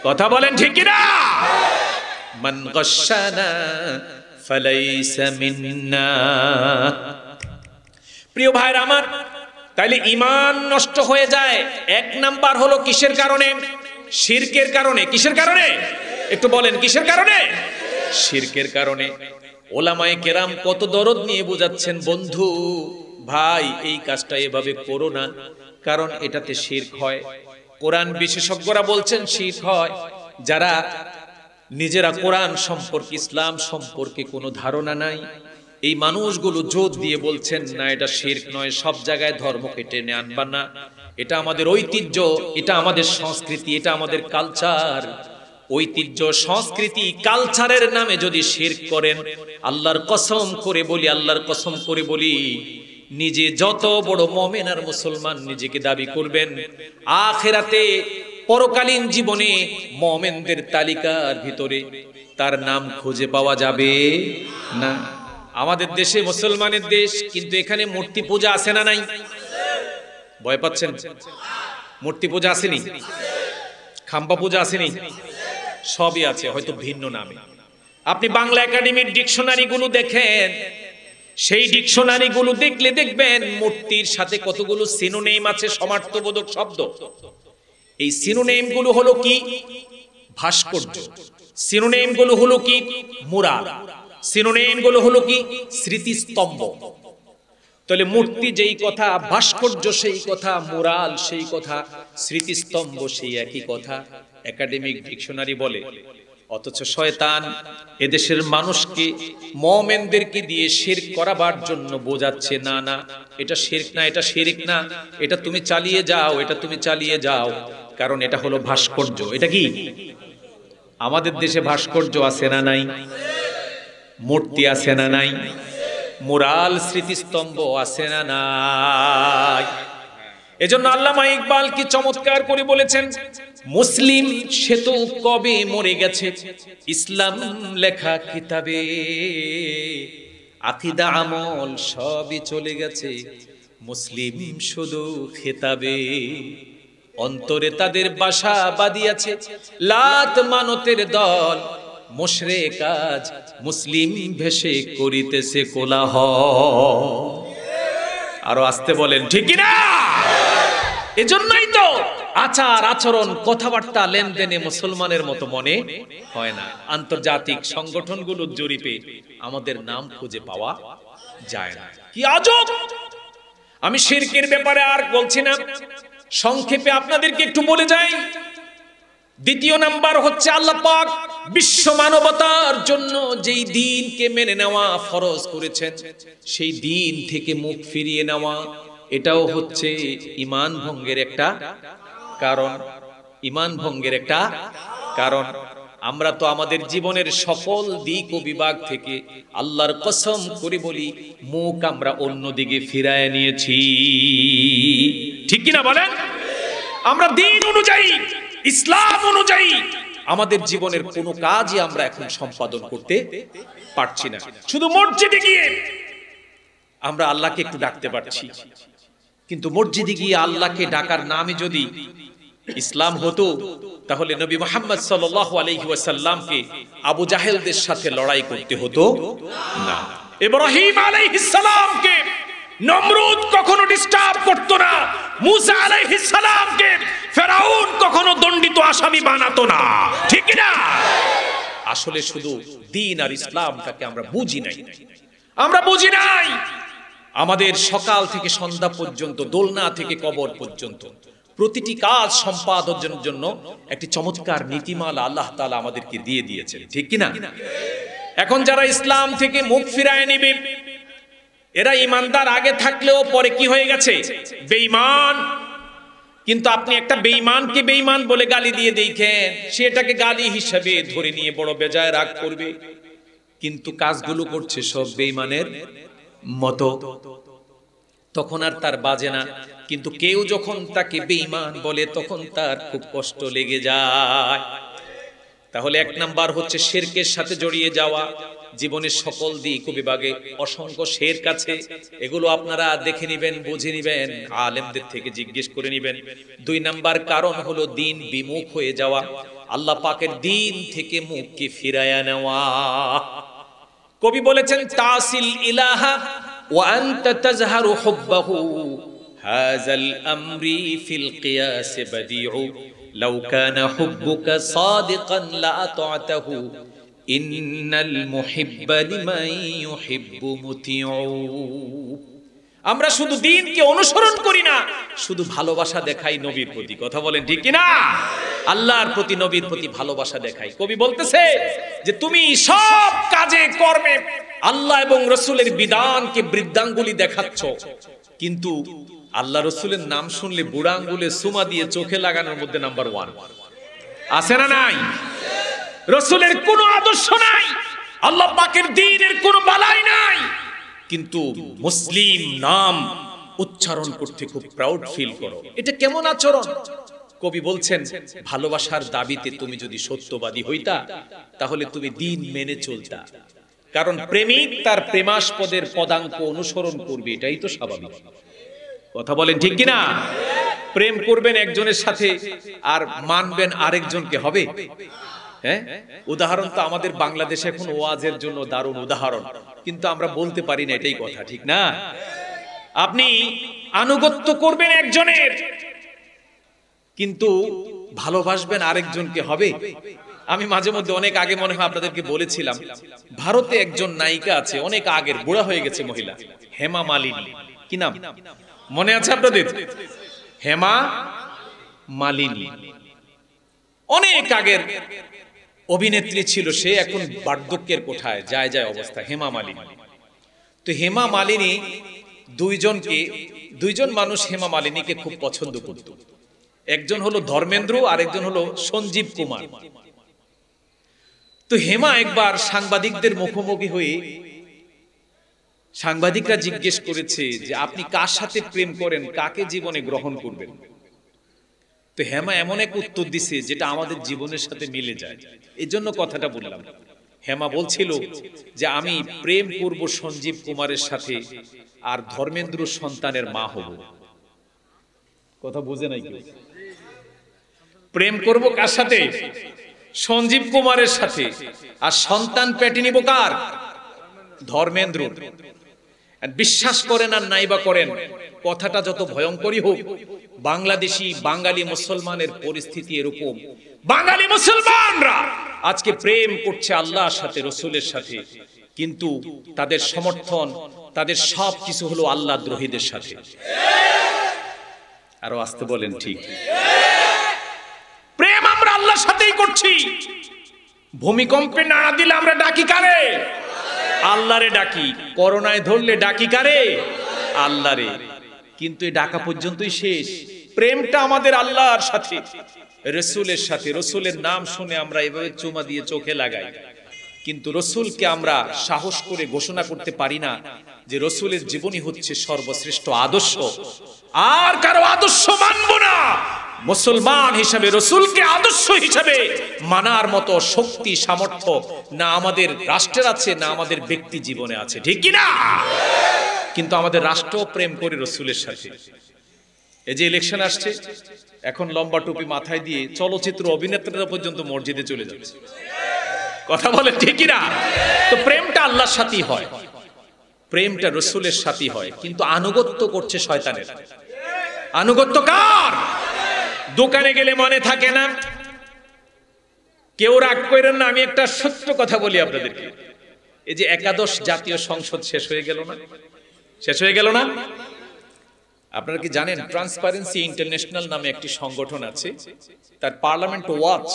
কথা বলেন ঠিক কিনা মান গসানা ফালাইসা মিন্না প্রিয় ভাইরা আমার তাইলে ইমান নষ্ট হয়ে যায় এক নাম্বার হলো কিসের কারণে শিরকের কারণে কিসের কারণে একটু বলেন কিসের কারণে শিরকের কারণে ওলামায়ে কেরাম কত দরদ নিয়ে বোঝাচ্ছেন বন্ধু ভাই এই কাজটা এভাবে করো না কারণ এটাতে শির্ক হয় কোরআন বিশেষজ্ঞরা বলছেন শির্ক হয় যারা নিজেরা কোরআন সম্পর্কে ইসলাম সম্পর্কে কোনো ধারণা নাই এই মানুষগুলো জোর দিয়ে বলছেন না এটা শির্ক নয় সব জায়গায় ধর্মকে টেনে আনবা না এটা আমাদের ঐতিহ্য এটা আমাদের সংস্কৃতি এটা আমাদের কালচার ঐতিহ্য সংস্কৃতি কালচারের নামে যদি শির করেন আল্লাহর কসম করে বলি আল্লাহর কসম করে বলি নিজে যত বড় মমেন আর মুসলমান নিজেকে দাবি করবেন আখেরাতে পরকালীন জীবনে মমেনদের তালিকার ভিতরে তার নাম খুঁজে পাওয়া যাবে না আমাদের দেশে মুসলমানের দেশ কিন্তু এখানে মূর্তি পূজা আছে না নাই ভয় পাচ্ছেন মূর্তি পূজা আসেনি খাম্বা পূজা আসেনি সবই আছে হয়তো ভিন্ন নামে আপনি বাংলা একাডেমির ডিকশনারিগুলো দেখেন সেই ডিকশনারিগুলো দেখলে দেখবেন মূর্তির সাথে কতগুলো সিনোনেম আছে সমার্থবোধক শব্দ এই সিনোনেমগুলো হলো কি ভাস্কর্য সিনোনেমগুলো হলো কি মুরা সিনোনেমগুলো হলো কি স্মৃতিস্তম্ভ তাহলে মূর্তি যেই কথা ভাস্কর্য সেই কথা মুরাল সেই কথা স্মৃতিস্তম্ভ সেই একই কথা একাডেমিক ডিকশনারি বলে অথচ শয়তান এদেশের মানুষকে মমেনদেরকে দিয়ে শের করাবার জন্য বোঝাচ্ছে না না এটা শেরক না এটা শেরিক না এটা তুমি চালিয়ে যাও এটা তুমি চালিয়ে যাও কারণ এটা হলো ভাস্কর্য এটা কি আমাদের দেশে ভাস্কর্য আছে না নাই মূর্তি আছে না নাই মুরাল স্মৃতিস্তম্ভ আছে না নাই এজন্য আল্লামা ইকবাল কি চমৎকার করে বলেছেন মুসলিম সে তো কবে মরে গেছে ইসলাম লেখা কিতাবে আকিদা আমল সবই চলে গেছে মুসলিম শুধু খেতাবে অন্তরে তাদের বাসা বাঁধিয়াছে লাত মানতের দল মোশরে কাজ মুসলিম ভেসে করিতেছে কোলাহ আরো আসতে বলেন ঠিক না এজন্যই তো আচার আচরণ কথাবার্তা লেনদেনে মুসলমানের মতো মনে হয় না আন্তর্জাতিক সংগঠনগুলোর জরিপে আমাদের নাম খুঁজে পাওয়া যায় না কি আজব আমি শিরকির ব্যাপারে আর বলছি না সংক্ষেপে আপনাদেরকে একটু বলে যাই দ্বিতীয় নাম্বার হচ্ছে আল্লাহ পাক বিশ্ব মানবতার জন্য যেই দিনকে মেনে নেওয়া ফরজ করেছেন সেই দিন থেকে মুখ ফিরিয়ে নেওয়া এটাও হচ্ছে ইমান ভঙ্গের একটা কারণ ইমান ভঙ্গের একটা কারণ আমরা তো আমাদের জীবনের সকল দিক ও বিভাগ থেকে আল্লাহর কসম করে বলি মুখ আমরা অন্যদিকে ফিরায় নিয়েছি ঠিক কিনা বলেন আমরা দিন অনুযায়ী ইসলাম অনুযায়ী আমাদের জীবনের কোনো কাজই আমরা এখন সম্পাদন করতে পারছি না শুধু মসজিদে গিয়ে আমরা আল্লাহকে একটু ডাকতে পারছি কিন্তু মসজিদে গিয়ে আল্লাহকে ডাকার নামে যদি ইসলাম হতো তাহলে নবী মোহাম্মদ সাল্লাসাল্লামকে আবু জাহেলদের সাথে লড়াই করতে হতো না ইব্রাহিম আলাইহিসসালামকে নমরুদ কখনো ডিস্টার্ব করত না মুসা আলাইহিসসালামকে ফেরাউন কখনো দণ্ডিত আসামি বানাতো না ঠিক না আসলে শুধু দিন আর ইসলামটাকে আমরা বুঝি নাই আমরা বুঝি নাই আমাদের সকাল থেকে সন্ধ্যা পর্যন্ত দোলনা থেকে কবর পর্যন্ত প্রতিটি কাজ সম্পাদনের জন্য একটি চমৎকার নীতিমালা আল্লাহ তালা আমাদেরকে দিয়ে দিয়েছেন ঠিক কিনা এখন যারা ইসলাম থেকে মুখ ফিরায় নেবে এরা ইমানদার আগে থাকলেও পরে কি হয়ে গেছে বেঈমান কিন্তু আপনি একটা বেঈমানকে বেঈমান বলে গালি দিয়ে দেখেন সে এটাকে গালি হিসাবে ধরে নিয়ে বড় বেজায় রাগ করবে কিন্তু কাজগুলো করছে সব বেঈমানের মতো তখন আর তার বাজে না কিন্তু কেউ যখন তাকে বেঈমান বলে তখন তার খুব কষ্ট লেগে যায় তাহলে এক নাম্বার হচ্ছে শেরকের সাথে জড়িয়ে যাওয়া জীবনের সকল দিক বিভাগে অসংখ্য শের কাছে এগুলো আপনারা দেখে নিবেন বুঝে নিবেন আলেমদের থেকে জিজ্ঞেস করে নিবেন দুই নাম্বার কারণ হলো দিন বিমুখ হয়ে যাওয়া আল্লাহ পাকের দিন থেকে মুখকে ফিরাইয়া নেওয়া কবি বলেছেন তাসিল ইলাহা ওয়া আনতা তাজহারু হুব্বাহু হাযাল আমরি ফিল কিয়াস বাদিউ লাউ কানা হুব্বুকা সাদিকান লা আতাতাহু আমরা শুধু দিনকে অনুসরণ করি না শুধু ভালোবাসা দেখাই নবীর প্রতি কথা বলেন ঠিক না আল্লাহর প্রতি নবীর প্রতি ভালোবাসা দেখাই কবি বলতেছে যে তুমি সব কাজে কর্মে আল্লাহ এবং রসুলের বিধানকে বৃদ্ধাঙ্গুলি দেখাচ্ছ কিন্তু আল্লাহ রসুলের নাম শুনলে বুড়া আঙ্গুলে সুমা দিয়ে চোখে লাগানোর মধ্যে নাম্বার ওয়ান আছে না নাই রসুলের কোনো আদর্শ নাই আল্লাহ পাকের দিনের কোনো বালাই নাই কিন্তু মুসলিম নাম উচ্চারণ করতে খুব প্রাউড ফিল করো এটা কেমন আচরণ কবি বলছেন ভালোবাসার দাবিতে তুমি যদি সত্যবাদী হইতা তাহলে তুমি দিন মেনে চলতা কারণ প্রেমিক তার প্রেমাস্পদের পদাঙ্ক অনুসরণ করবে এটাই তো স্বাভাবিক কথা বলেন ঠিক কিনা প্রেম করবেন একজনের সাথে আর মানবেন আরেকজনকে হবে হ্যাঁ উদাহরণ তো আমাদের বাংলাদেশে এখন ওয়াজের জন্য দারুণ উদাহরণ কিন্তু আমরা বলতে পারি না এটাই কথা ঠিক না আপনি আনুগত্য করবেন একজনের কিন্তু ভালোবাসবেন আরেকজনকে হবে আমি মাঝে মধ্যে অনেক আগে মনে হয় আপনাদেরকে বলেছিলাম ভারতে একজন নায়িকা আছে অনেক আগের বুড়া হয়ে গেছে মহিলা হেমা মালিনী কি নাম মনে আছে আপনাদের হেমা মালিনী অনেক আগের অভিনেত্রী ছিল সে এখন বার্ধক্যের কোঠায় যায় যায় অবস্থা হেমা মালিনী তো হেমা মালিনী দুইজনকে দুইজন মানুষ হেমা মালিনীকে খুব পছন্দ করত একজন হলো ধর্মেন্দ্র আর একজন হলো সঞ্জীব কুমার তো হেমা একবার সাংবাদিকদের মুখোমুখি হয়ে সাংবাদিকরা জিজ্ঞেস করেছে যে আপনি কার সাথে প্রেম করেন কাকে জীবনে গ্রহণ করবেন তো হেমা এমন এক উত্তর দিছে যেটা আমাদের জীবনের সাথে মিলে যায় এই জন্য কথাটা বললাম হেমা বলছিল যে আমি প্রেম পূর্ব সঞ্জীব কুমারের সাথে আর ধর্মেন্দ্র সন্তানের মা হব কথা বুঝে নাই প্রেম করব কার সাথে সঞ্জীব কুমারের সাথে আর সন্তান পেটে নিব কার ধর্মেন্দ্র বিশ্বাস করেন আর নাই বা করেন কথাটা যত ভয়ঙ্করই হোক বাংলাদেশি বাঙালি মুসলমানের পরিস্থিতি এরকম বাঙালি মুসলমানরা আজকে প্রেম করছে আল্লাহর সাথে রসুলের সাথে কিন্তু তাদের সমর্থন তাদের সব কিছু হলো আল্লাহ দ্রোহীদের সাথে আরো আসতে বলেন ঠিক প্রেম আমরা আল্লাহর সাথেই করছি ভূমিকম্পে না দিলে আমরা ডাকি কারে আল্লাহরে ডাকি করোনায় ধরলে ডাকি কারে আল্লাহরে কিন্তু এই ডাকা পর্যন্তই শেষ প্রেমটা আমাদের আল্লাহর সাথে রসুলের সাথে রসুলের নাম শুনে আমরা এভাবে চুমা দিয়ে চোখে লাগাই কিন্তু রসুলকে আমরা সাহস করে ঘোষণা করতে পারি না যে রসুলের জীবনী হচ্ছে সর্বশ্রেষ্ঠ আদর্শ আর কারো আদর্শ মানব না মুসলমান হিসাবে রসুলকে আদর্শ হিসাবে মানার মতো শক্তি সামর্থ্য না আমাদের রাষ্ট্রের আছে না আমাদের ব্যক্তি জীবনে আছে ঠিক কিনা কিন্তু আমাদের রাষ্ট্র প্রেম করে রসুলের সাথে এই যে ইলেকশন আসছে এখন লম্বা টুপি মাথায় দিয়ে চলচ্চিত্র অভিনেত্রীরা পর্যন্ত মসজিদে চলে যাচ্ছে কথা বলে ঠিক না তো প্রেমটা আল্লাহর সাথেই হয় প্রেমটা রসুলের সাথেই হয় কিন্তু আনুগত্য করছে শয়তানের আনুগত্য কার দোকানে গেলে মনে থাকে না কেউ রাগ করেন না আমি একটা সত্য কথা বলি আপনাদেরকে এই যে একাদশ জাতীয় সংসদ শেষ হয়ে গেল না শেষ হয়ে গেল না আপনারা কি জানেন ট্রান্সপারেন্সি ইন্টারন্যাশনাল নামে একটি সংগঠন আছে তার পার্লামেন্ট ওয়াচ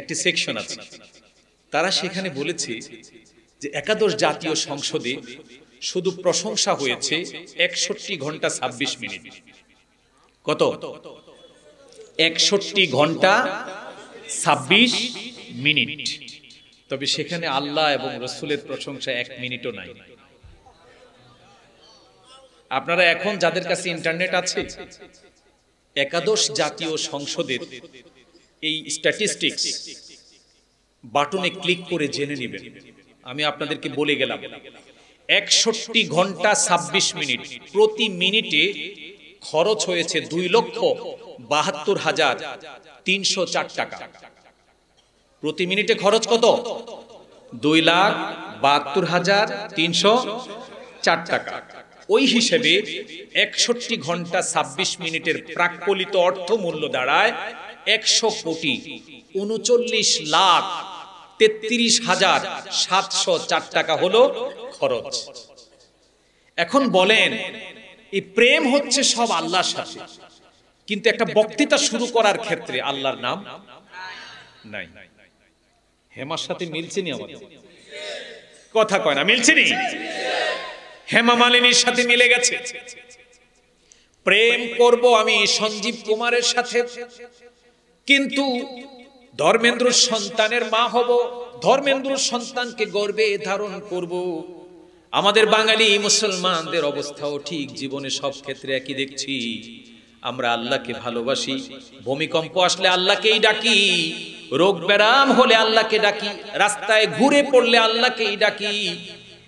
একটি সেকশন আছে তারা সেখানে বলেছে যে একাদশ জাতীয় সংসদে শুধু প্রশংসা হয়েছে একষট্টি ঘন্টা ছাব্বিশ মিনিট কত একষট্টি ঘন্টা ছাব্বিশ মিনিট তবে সেখানে আল্লাহ এবং রসুলের প্রশংসা এক মিনিটও নাই আপনারা এখন যাদের কাছে ইন্টারনেট আছে একাদশ জাতীয় সংসদের এই স্ট্যাটিস্টিক্স বাটনে ক্লিক করে জেনে নেবেন আমি আপনাদেরকে বলে গেলাম একষট্টি ঘন্টা ছাব্বিশ মিনিট প্রতি মিনিটে খরচ হয়েছে দুই লক্ষ বাহাত্তর হাজার তিনশো চার টাকা প্রতি মিনিটে খরচ কত দুই লাখ বাহাত্তর হাজার তিনশো চার টাকা ওই হিসেবে একষট্টি ঘন্টা ২৬ মিনিটের প্রাকলিত অর্থ মূল্য দাঁড়ায় একশো কোটি উনচল্লিশ লাখ তেত্রিশ হাজার সাতশো চার টাকা হলো খরচ এখন বলেন এই প্রেম হচ্ছে সব আল্লাহর সাথে কিন্তু একটা বক্তৃতা শুরু করার ক্ষেত্রে আল্লাহর নাম নাই হেমার সাথে মিলছে নি আমাদের কথা কয় না মিলছে নি হেমা মালিনীর সাথে মিলে গেছে প্রেম করব আমি সঞ্জীব কুমারের সাথে কিন্তু ধর্মেন্দ্র সন্তানের মা হব ধর্মেন্দ্র সন্তানকে গর্বে ধারণ করব আমাদের বাঙালি মুসলমানদের অবস্থাও ঠিক জীবনে সব ক্ষেত্রে একই দেখছি আমরা আল্লাহকে ভালোবাসি ভূমিকম্প আসলে আল্লাহকেই ডাকি রোগ ব্যারাম হলে আল্লাহকে ডাকি রাস্তায় ঘুরে পড়লে আল্লাহকেই ডাকি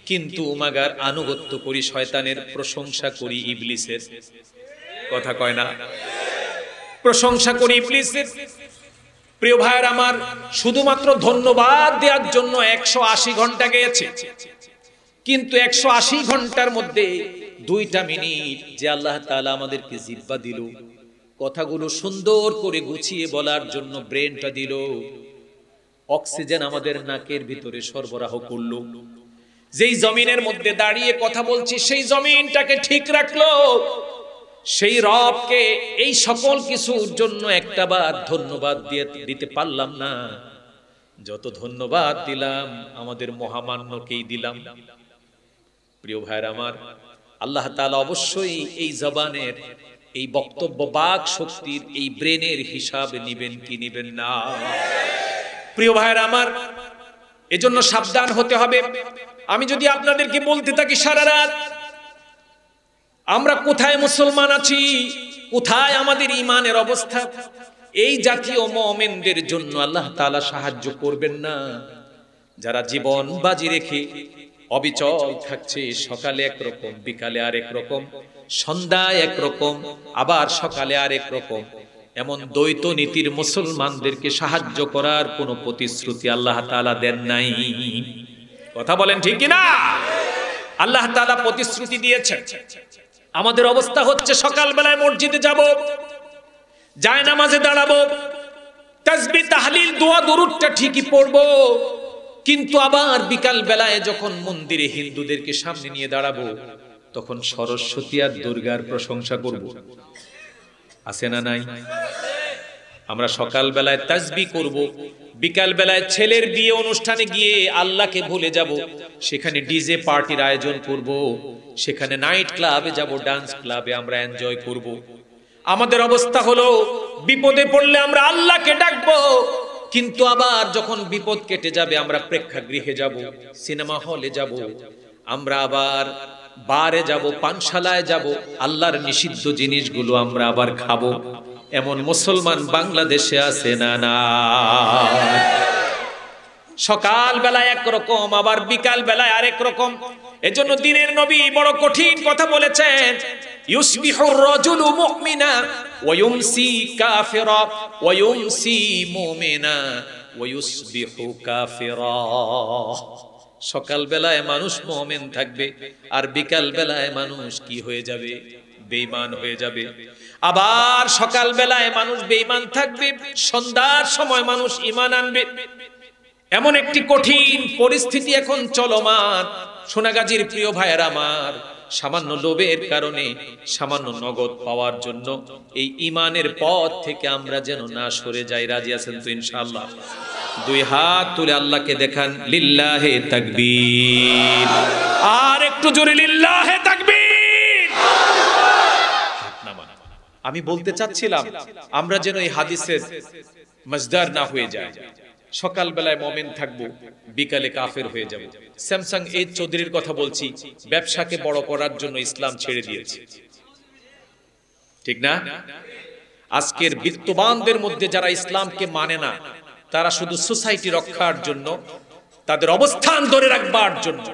কিন্তু উমাগার আনুগত্য করি শয়তানের প্রশংসা করি ইবলিসের কথা কয় না প্রশংসা করি ইবলিসের প্রিয় ভাইয়ের আমার শুধুমাত্র ধন্যবাদ দেওয়ার জন্য একশো আশি ঘন্টা গেছে কিন্তু একশো আশি ঘন্টার মধ্যে দুইটা মিনিট যে আল্লাহ তালা আমাদেরকে জিব্বা দিল কথাগুলো সুন্দর করে গুছিয়ে বলার জন্য ব্রেনটা দিল অক্সিজেন আমাদের নাকের ভিতরে সরবরাহ করলো যেই জমিনের মধ্যে দাঁড়িয়ে কথা বলছি সেই জমিনটাকে ঠিক রাখলো সেই রবকে এই সকল কিছুর জন্য একটা বার ধন্যবাদ দিয়ে দিতে পারলাম না যত ধন্যবাদ দিলাম আমাদের মহামান্যকেই দিলাম প্রিয় ভাইয়ের আমার আল্লাহ তালা অবশ্যই এই জবানের এই বক্তব্য বাক শক্তির এই ব্রেনের হিসাব নিবেন কি নিবেন না প্রিয় ভাইয়ের আমার এজন্য সাবধান হতে হবে আমি যদি আপনাদেরকে বলতে থাকি সারা রাত আমরা কোথায় মুসলমান আছি কোথায় আমাদের ইমানের অবস্থা এই জাতীয় মমেনদের জন্য আল্লাহ তালা সাহায্য করবেন না যারা জীবন বাজি রেখে অবিচল থাকছে সকালে একরকম বিকালে আর একরকম সন্ধ্যায় একরকম আবার সকালে আর রকম এমন দ্বৈত নীতির মুসলমানদেরকে সাহায্য করার কোনো প্রতিশ্রুতি আল্লাহ তালা দেন নাই কথা বলেন ঠিক না আল্লাহ তালা প্রতিশ্রুতি দিয়েছেন আমাদের অবস্থা হচ্ছে সকালবেলায় মসজিদে যাব যায় নামাজে দাঁড়াবো তাসবি তাহলিল দোয়া দরুদটা ঠিকই পড়বো কিন্তু আবার বিকাল বেলায় যখন মন্দিরে হিন্দুদেরকে সামনে নিয়ে দাঁড়াবো তখন সরস্বতী আর দুর্গার প্রশংসা করব আছে না নাই আমরা সকাল বেলায় তাজবি করব বিকাল বেলায় ছেলের বিয়ে অনুষ্ঠানে গিয়ে আল্লাহকে ভুলে যাব সেখানে ডিজে পার্টির আয়োজন করব সেখানে নাইট ক্লাবে যাব ডান্স ক্লাবে আমরা এনজয় করব আমাদের অবস্থা হলো বিপদে পড়লে আমরা আল্লাহকে ডাকবো কিন্তু আবার যখন বিপদ কেটে যাবে আমরা প্রেক্ষাগৃহে যাব সিনেমা হলে যাব আমরা আবার বারে যাব পানশালায় যাব আল্লাহর নিষিদ্ধ জিনিসগুলো আমরা আবার খাবো এমন মুসলমান বাংলাদেশে আছে না না সকাল বেলায় একরকম আবার বিকাল বেলায় আরেক রকম এজন্য দিনের নবী বড় কঠিন কথা বলেছেন ইউসবিহুর রাজুলু মুমিনা ওয়া ইউমসি কাফিরা ওয়া ইউমসি মুমিনা ওয়া ইউসবিহু কাফিরা সকাল বেলায় মানুষ মুমিন থাকবে আর বিকাল বেলায় মানুষ কি হয়ে যাবে বেঈমান হয়ে যাবে আবার সকাল বেলায় মানুষ বেঈমান থাকবে সন্ধ্যার সময় মানুষ ঈমান আনবে এমন একটি কঠিন পরিস্থিতি এখন চলমান সোনাগাজীর প্রিয় ভাইয়েরা আমার সামান্য লোভের কারণে সামান্য নগদ পাওয়ার জন্য এই ইমানের পথ থেকে আমরা যেন না সরে যাই রাজি আছেন তো ইনশাআল্লাহ দুই হাত তুলে আল্লাহকে দেখান লিল্লাহে তাকবীর আর একটু জোরে লিল্লাহে তাকবীর আমি বলতে চাচ্ছিলাম আমরা যেন এই হাদিসের মজদার না হয়ে যায় সকালবেলায় মমিন থাকবো বিকালে কাফের হয়ে যাব স্যামসাং এ চৌধুরীর কথা বলছি ব্যবসাকে বড় করার জন্য ইসলাম ছেড়ে দিয়েছে ঠিক না আজকের বিত্তবানদের মধ্যে যারা ইসলামকে মানে না তারা শুধু সোসাইটি রক্ষার জন্য তাদের অবস্থান ধরে রাখবার জন্য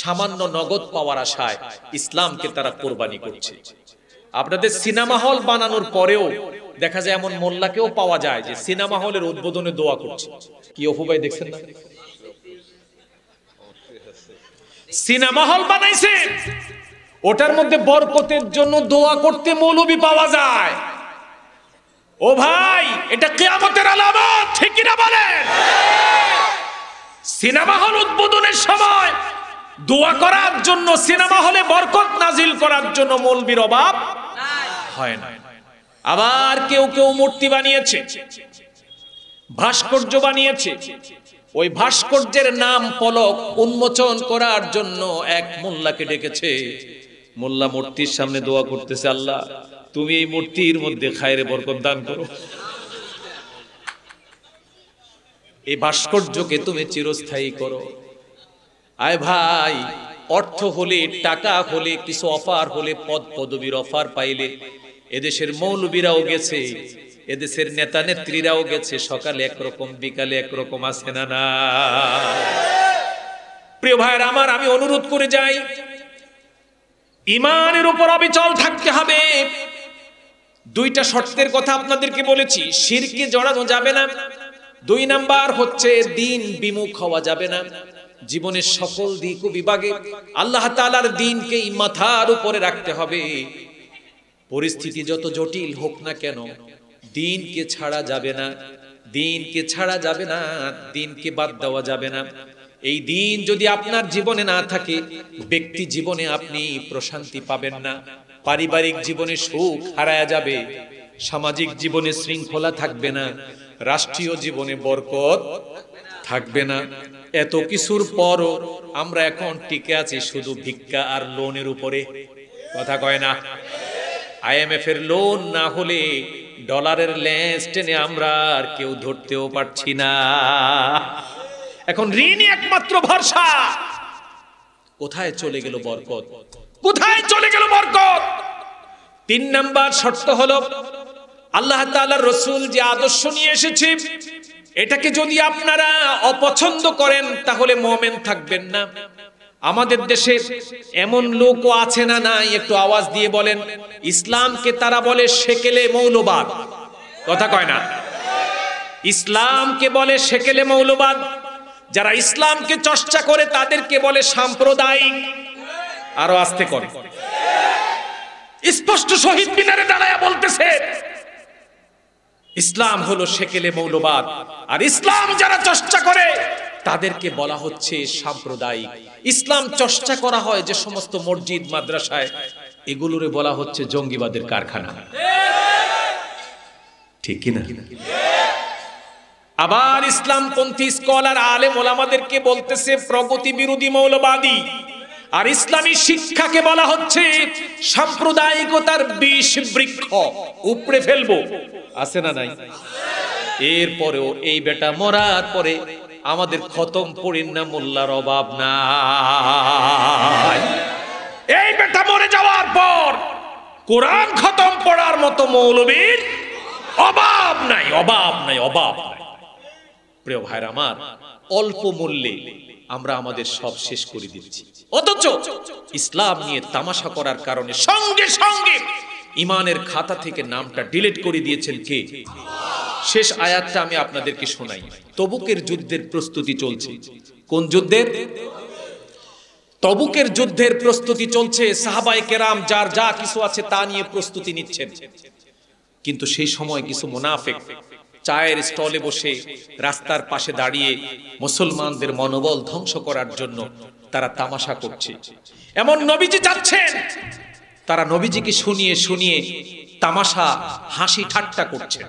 সামান্য নগদ পাওয়ার আশায় ইসলামকে তারা কোরবানি করছে আপনাদের সিনেমা হল বানানোর পরেও দেখা যায় এমন মোল্লাকেও পাওয়া যায় যে সিনেমা হলের উদ্বোধনে দোয়া করছে কি অপু ভাই দেখছেন না সিনেমা হল বানাইছে ওটার মধ্যে বরকতের জন্য দোয়া করতে মৌলবি পাওয়া যায় ও ভাই এটা কেয়ামতের আলামত ঠিক কিনা বলেন সিনেমা হল উদ্বোধনের সময় দোয়া করার জন্য সিনেমা হলে বরকত নাজিল করার জন্য মৌলবির অভাব হয় না আবার কেউ কেউ মূর্তি বানিয়েছে ভাস্কর্য বানিয়েছে ওই ভাস্কর্যের নাম পলক উন্মোচন করার জন্য এক মোল্লাকে ডেকেছে মোল্লা মূর্তির সামনে দোয়া করতেছে আল্লাহ তুমি এই মূর্তির মধ্যে খায়রে বরকত দান করো এই ভাস্কর্যকে তুমি চিরস্থায়ী করো আয় ভাই অর্থ হলে টাকা হলে কিছু অফার হলে পদ পদবীর অফার পাইলে এদেশের মৌলবীরাও গেছে এদেশের নেতা নেত্রীরাও গেছে সকালে একরকম বিকালে একরকম আছে না না প্রিয় ভাইয়ের আমার আমি অনুরোধ করে যাই ইমানের উপর অবিচল থাকতে হবে দুইটা শর্তের কথা আপনাদেরকে বলেছি শিরকে জড়ানো যাবে না দুই নাম্বার হচ্ছে দিন বিমুখ হওয়া যাবে না জীবনের সকল দিক ও বিভাগে আল্লাহ তালার দিনকেই মাথার উপরে রাখতে হবে পরিস্থিতি যত জটিল হোক না কেন দিনকে ছাড়া যাবে না দিনকে ছাড়া যাবে না দিনকে বাদ দেওয়া যাবে না এই দিন যদি আপনার জীবনে না থাকে ব্যক্তি জীবনে আপনি প্রশান্তি পাবেন না পারিবারিক জীবনে সুখ হারায়া যাবে সামাজিক জীবনে শৃঙ্খলা থাকবে না রাষ্ট্রীয় জীবনে বরকত থাকবে না এত কিছুর পরও আমরা এখন টিকে আছি শুধু ভিক্ষা আর লোনের উপরে কথা কয় না আইএমএফ এর লোন না হলে ডলারের ল্যাস টেনে আমরা আর কেউ ধরতেও পারছি না এখন ঋণই একমাত্র ভরসা কোথায় চলে গেল বরকত কোথায় চলে গেল বরকত তিন নাম্বার শর্ত হলো আল্লাহ তাআলার রসুল যে আদর্শ নিয়ে এসেছে এটাকে যদি আপনারা অপছন্দ করেন তাহলে মোমেন থাকবেন না আমাদের দেশে এমন লোকও আছে না নাই একটু আওয়াজ দিয়ে বলেন ইসলামকে তারা বলে সেকেলে মৌলবাদ কথা কয় না ইসলামকে বলে সেকেলে মৌলবাদ যারা ইসলামকে চর্চা করে তাদেরকে বলে সাম্প্রদায়িক আরো আস্তে করে স্পষ্ট শহীদ মিনারে দাঁড়ায় বলতেছে ইসলাম হলো সেকেলে মৌলবাদ আর ইসলাম যারা চর্চা করে তাদেরকে বলা হচ্ছে সাম্প্রদায়িক ইসলাম চর্চা করা হয় যে সমস্ত মসজিদ মাদ্রাসায় এগুলোরে বলা হচ্ছে জঙ্গিবাদের কারখানা ঠিক কিনা আবার ইসলাম পন্থী স্কলার আলেম ওলামাদেরকে বলতেছে প্রগতি বিরোধী মৌলবাদী আর ইসলামী শিক্ষাকে বলা হচ্ছে সাম্প্রদায়িকতার বিষ বৃক্ষ উপড়ে ফেলবো আছে না নাই এরপরেও এই বেটা মরার পরে আমাদের খতম পড়িন না মোল্লার অভাব না এই বেটা মরে যাওয়ার পর কোরআন খতম পড়ার মতো মৌলবীর অভাব নাই অভাব নাই অভাব প্রিয় ভাইর আমার অল্প মূল্যে আমরা আমাদের সব শেষ করে দিচ্ছি অথচ ইসলাম নিয়ে তামাশা করার কারণে সঙ্গে সঙ্গে ইমানের খাতা থেকে নামটা ডিলিট করে দিয়েছেন কে শেষ আয়াতটা আমি আপনাদেরকে শোনাই তবুকের যুদ্ধের প্রস্তুতি চলছে কোন যুদ্ধের তবুকের যুদ্ধের প্রস্তুতি চলছে সাহাবাই কেরাম যার যা কিছু আছে তা নিয়ে প্রস্তুতি নিচ্ছেন কিন্তু সেই সময় কিছু মোনাফেক চায়ের স্টলে বসে রাস্তার পাশে দাঁড়িয়ে মুসলমানদের মনোবল ধ্বংস করার জন্য তারা তামাশা করছে এমন নবীজি যাচ্ছেন তারা নবীজিকে শুনিয়ে শুনিয়ে তামাশা হাসি ঠাট্টা করছেন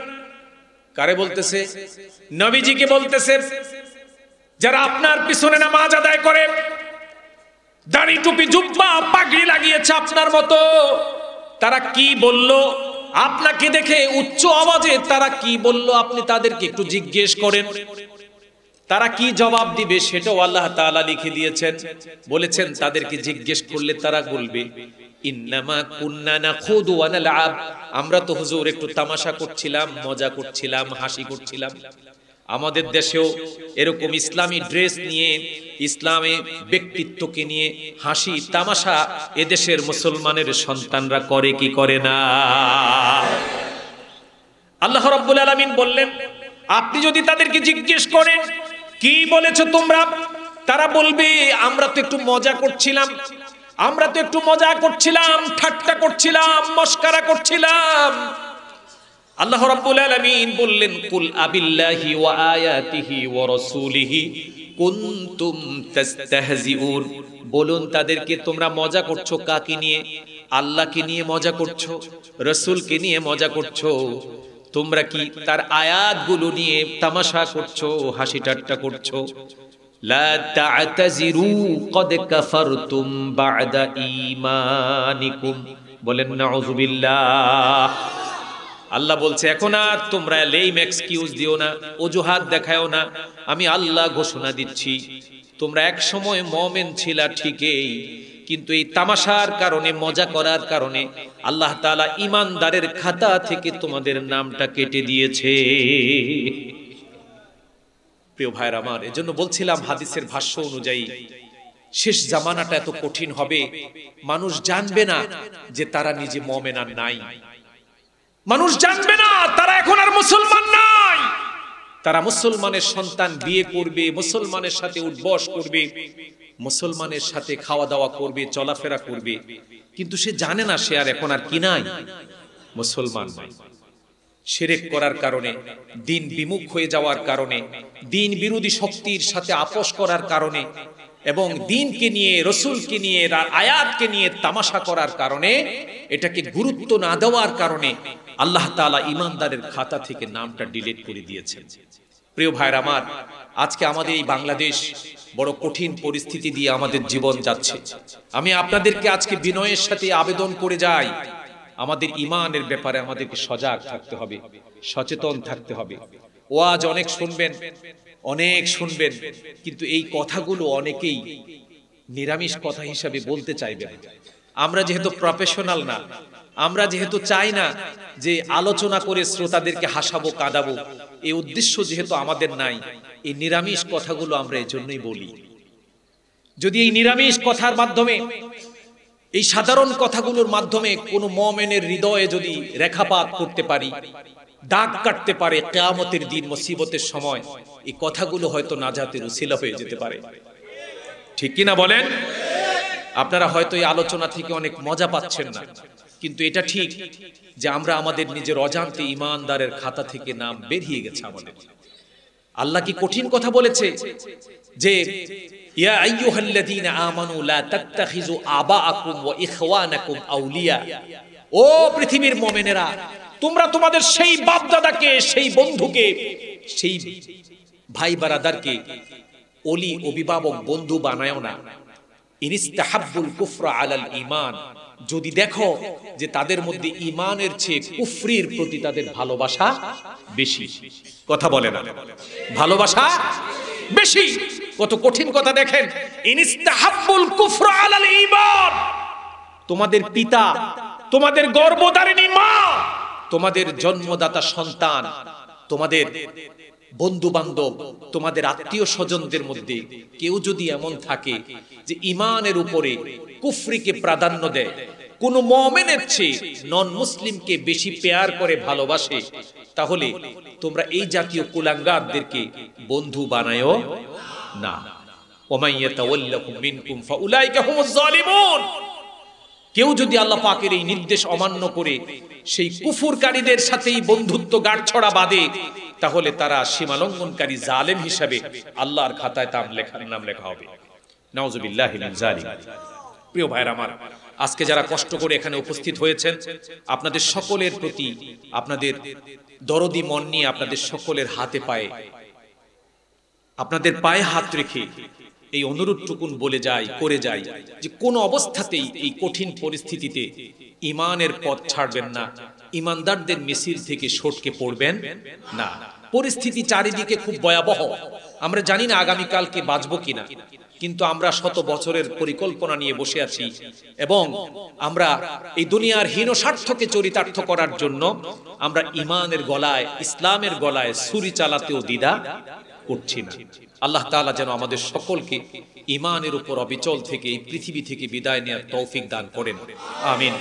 কারে বলতেছে নবীজিকে বলতেছে যারা আপনার পিছনে নামাজ আদায় করে দাড়ি টুপি জুব্বা পাগড়ি লাগিয়েছে আপনার মতো তারা কি বলল আপনাকে দেখে উচ্চ আওয়াজে তারা কি বলল আপনি তাদেরকে একটু জিজ্ঞেস করেন তারা কি জবাব দিবে সেটাও আল্লাহ তাআলা লিখে দিয়েছেন বলেছেন তাদেরকে জিজ্ঞেস করলে তারা বলবে আমরা তো হুজুর একটু তামাশা করছিলাম মজা করছিলাম হাসি করছিলাম আমাদের দেশেও এরকম ইসলামী ড্রেস নিয়ে ইসলামে ব্যক্তিত্বকে নিয়ে হাসি তামাশা এদেশের মুসলমানের সন্তানরা করে কি করে না আল্লাহ রাব্বুল আলামিন বললেন আপনি যদি তাদেরকে জিজ্ঞেস করেন কি বলেছো তোমরা তারা বলবে আমরা তো একটু মজা করছিলাম আমরা তো একটু মজা করছিলাম ঠাট্টা করছিলাম মস্কারা করছিলাম আল্লাহ রাব্বুল আলামিন বললেন কুল আবিল্লাহি ওয়া আয়াতিহি ওয়া রাসূলিহি কুনতুম তাস্তাহজিউন বলুন তাদেরকে তোমরা মজা করছো কাকে নিয়ে আল্লাহকে নিয়ে মজা করছো রসুলকে নিয়ে মজা করছো তোমরা কি তার আয়াতগুলো নিয়ে তামাশা করছো হাসি ঠাট্টা করছো লা বলেন আল্লাহ বলছে এখন আর তোমরা লেম এক্সকিউজ দিও না অজুহাত দেখায়ও না আমি আল্লাহ ঘোষণা দিচ্ছি তোমরা এক সময় মমেন ছিলা ঠিকই কিন্তু এই তামাশার কারণে মজা করার কারণে আল্লাহ তালা ইমানদারের খাতা থেকে তোমাদের নামটা কেটে দিয়েছে প্রিয় ভাইয়ের আমার এজন্য বলছিলাম হাদিসের ভাষ্য অনুযায়ী শেষ জামানাটা এত কঠিন হবে মানুষ জানবে না যে তারা নিজে মমেন আর নাই মানুষ জানবে না তারা এখন আর মুসলমান নাই তারা মুসলমানের সন্তান বিয়ে করবে মুসলমানের সাথে উঠবস করবে মুসলমানের সাথে খাওয়া দাওয়া করবে চলাফেরা করবে কিন্তু সে জানে না সে আর এখন আর কি নাই মুসলমান নাই সেরেক করার কারণে দিন বিমুখ হয়ে যাওয়ার কারণে দিন বিরোধী শক্তির সাথে আপোষ করার কারণে এবং দিনকে নিয়ে রসুলকে নিয়ে আয়াতকে নিয়ে তামাশা করার কারণে এটাকে গুরুত্ব না দেওয়ার কারণে আল্লাহ তালা ইমানদারের খাতা থেকে নামটা ডিলিট করে দিয়েছেন প্রিয় ভাইয়ের আমার আজকে আমাদের এই বাংলাদেশ বড় কঠিন পরিস্থিতি দিয়ে আমাদের জীবন যাচ্ছে আমি আপনাদেরকে আজকে বিনয়ের সাথে আবেদন করে যাই আমাদের ইমানের ব্যাপারে আমাদেরকে সজাগ থাকতে হবে সচেতন থাকতে হবে ওয়াজ অনেক শুনবেন অনেক শুনবেন কিন্তু এই কথাগুলো অনেকেই নিরামিষ কথা হিসাবে বলতে চাইবে আমরা যেহেতু প্রফেশনাল না আমরা যেহেতু চাই না যে আলোচনা করে শ্রোতাদেরকে হাসাবো কাঁদাবো এই উদ্দেশ্য যেহেতু আমাদের নাই এই নিরামিষ কথাগুলো আমরা এজন্যই বলি যদি এই নিরামিষ কথার মাধ্যমে এই সাধারণ কথাগুলোর মাধ্যমে কোনো মমেনের হৃদয়ে যদি রেখাপাত করতে পারি দাগ কাটতে পারে কেয়ামতের দিন মুসিবতের সময় এই কথাগুলো হয়তো না যাতে উসিলা হয়ে যেতে পারে ঠিক কিনা বলেন আপনারা হয়তো এই আলোচনা থেকে অনেক মজা পাচ্ছেন না কিন্তু এটা ঠিক যে আমরা আমাদের নিজের অজান্তে ইমানদারের খাতা থেকে নাম বেরিয়ে গেছে আমাদের আল্লাহ কি কঠিন কথা বলেছে যে ইয়া আইয়ুহাল্লাযীনা আমানু লা তাত্তাখিযু আবাআকুম ওয়া ইখওয়ানাকুম আউলিয়া ও পৃথিবীর মুমিনেরা তোমরা তোমাদের সেই বাপ দাদাকে সেই বন্ধুকে সেই ভাই বারাদারকে অলি অভিভাবক বন্ধু বানায় না ইনিস্তাহাব্বুল কুফরা আলাল ইমান যদি দেখো যে তাদের মধ্যে ইমানের চেয়ে কুফরির প্রতি তাদের ভালোবাসা বেশি কথা বলে না ভালোবাসা বেশি কত কঠিন কথা দেখেন ইনিস্তাহাব্বুল কুফর আলাল ঈমান তোমাদের পিতা তোমাদের গর্ভধারিণী মা তোমাদের জন্মদাতা সন্তান তোমাদের বন্ধু বান্ধব তোমাদের আত্মীয় স্বজনদের মধ্যে কেউ যদি এমন থাকে যে ইমানের উপরে কুফরিকে প্রাধান্য দেয় কোন মমেনের চেয়ে নন মুসলিমকে বেশি পেয়ার করে ভালোবাসে তাহলে তোমরা এই জাতীয় কুলাঙ্গারদেরকে বন্ধু বানায়ও না কেউ যদি আল্লাহ পাকের এই নির্দেশ অমান্য করে সেই কুফুরকারীদের সাথেই বন্ধুত্ব গাঁটছড়া বাঁধে তাহলে তারা সীমালঙ্ঘনকারী জালেম হিসাবে আল্লাহর খাতায় তার লেখার নাম লেখা হবে প্রিয় ভাইয়ের আমার আজকে যারা কষ্ট করে এখানে উপস্থিত হয়েছেন আপনাদের সকলের প্রতি আপনাদের দরদি মন নিয়ে আপনাদের সকলের হাতে পায়ে আপনাদের পায়ে হাত রেখে এই অনুরোধটুকুন বলে যাই করে যাই যে কোন অবস্থাতেই এই কঠিন পরিস্থিতিতে ইমানের পথ ছাড়বেন না ইমানদারদের মিছিল থেকে সটকে পড়বেন না পরিস্থিতি চারিদিকে খুব ভয়াবহ আমরা জানি না আগামীকালকে বাঁচবো কিনা কিন্তু আমরা শত বছরের পরিকল্পনা নিয়ে বসে আছি এবং আমরা এই দুনিয়ার হীন স্বার্থকে চরিতার্থ করার জন্য আমরা ইমানের গলায় ইসলামের গলায় সুরি চালাতেও দ্বিধা করছি না আল্লাহ তালা যেন আমাদের সকলকে ইমানের উপর অবিচল থেকে এই পৃথিবী থেকে বিদায় নেওয়ার তৌফিক দান করেন আমিন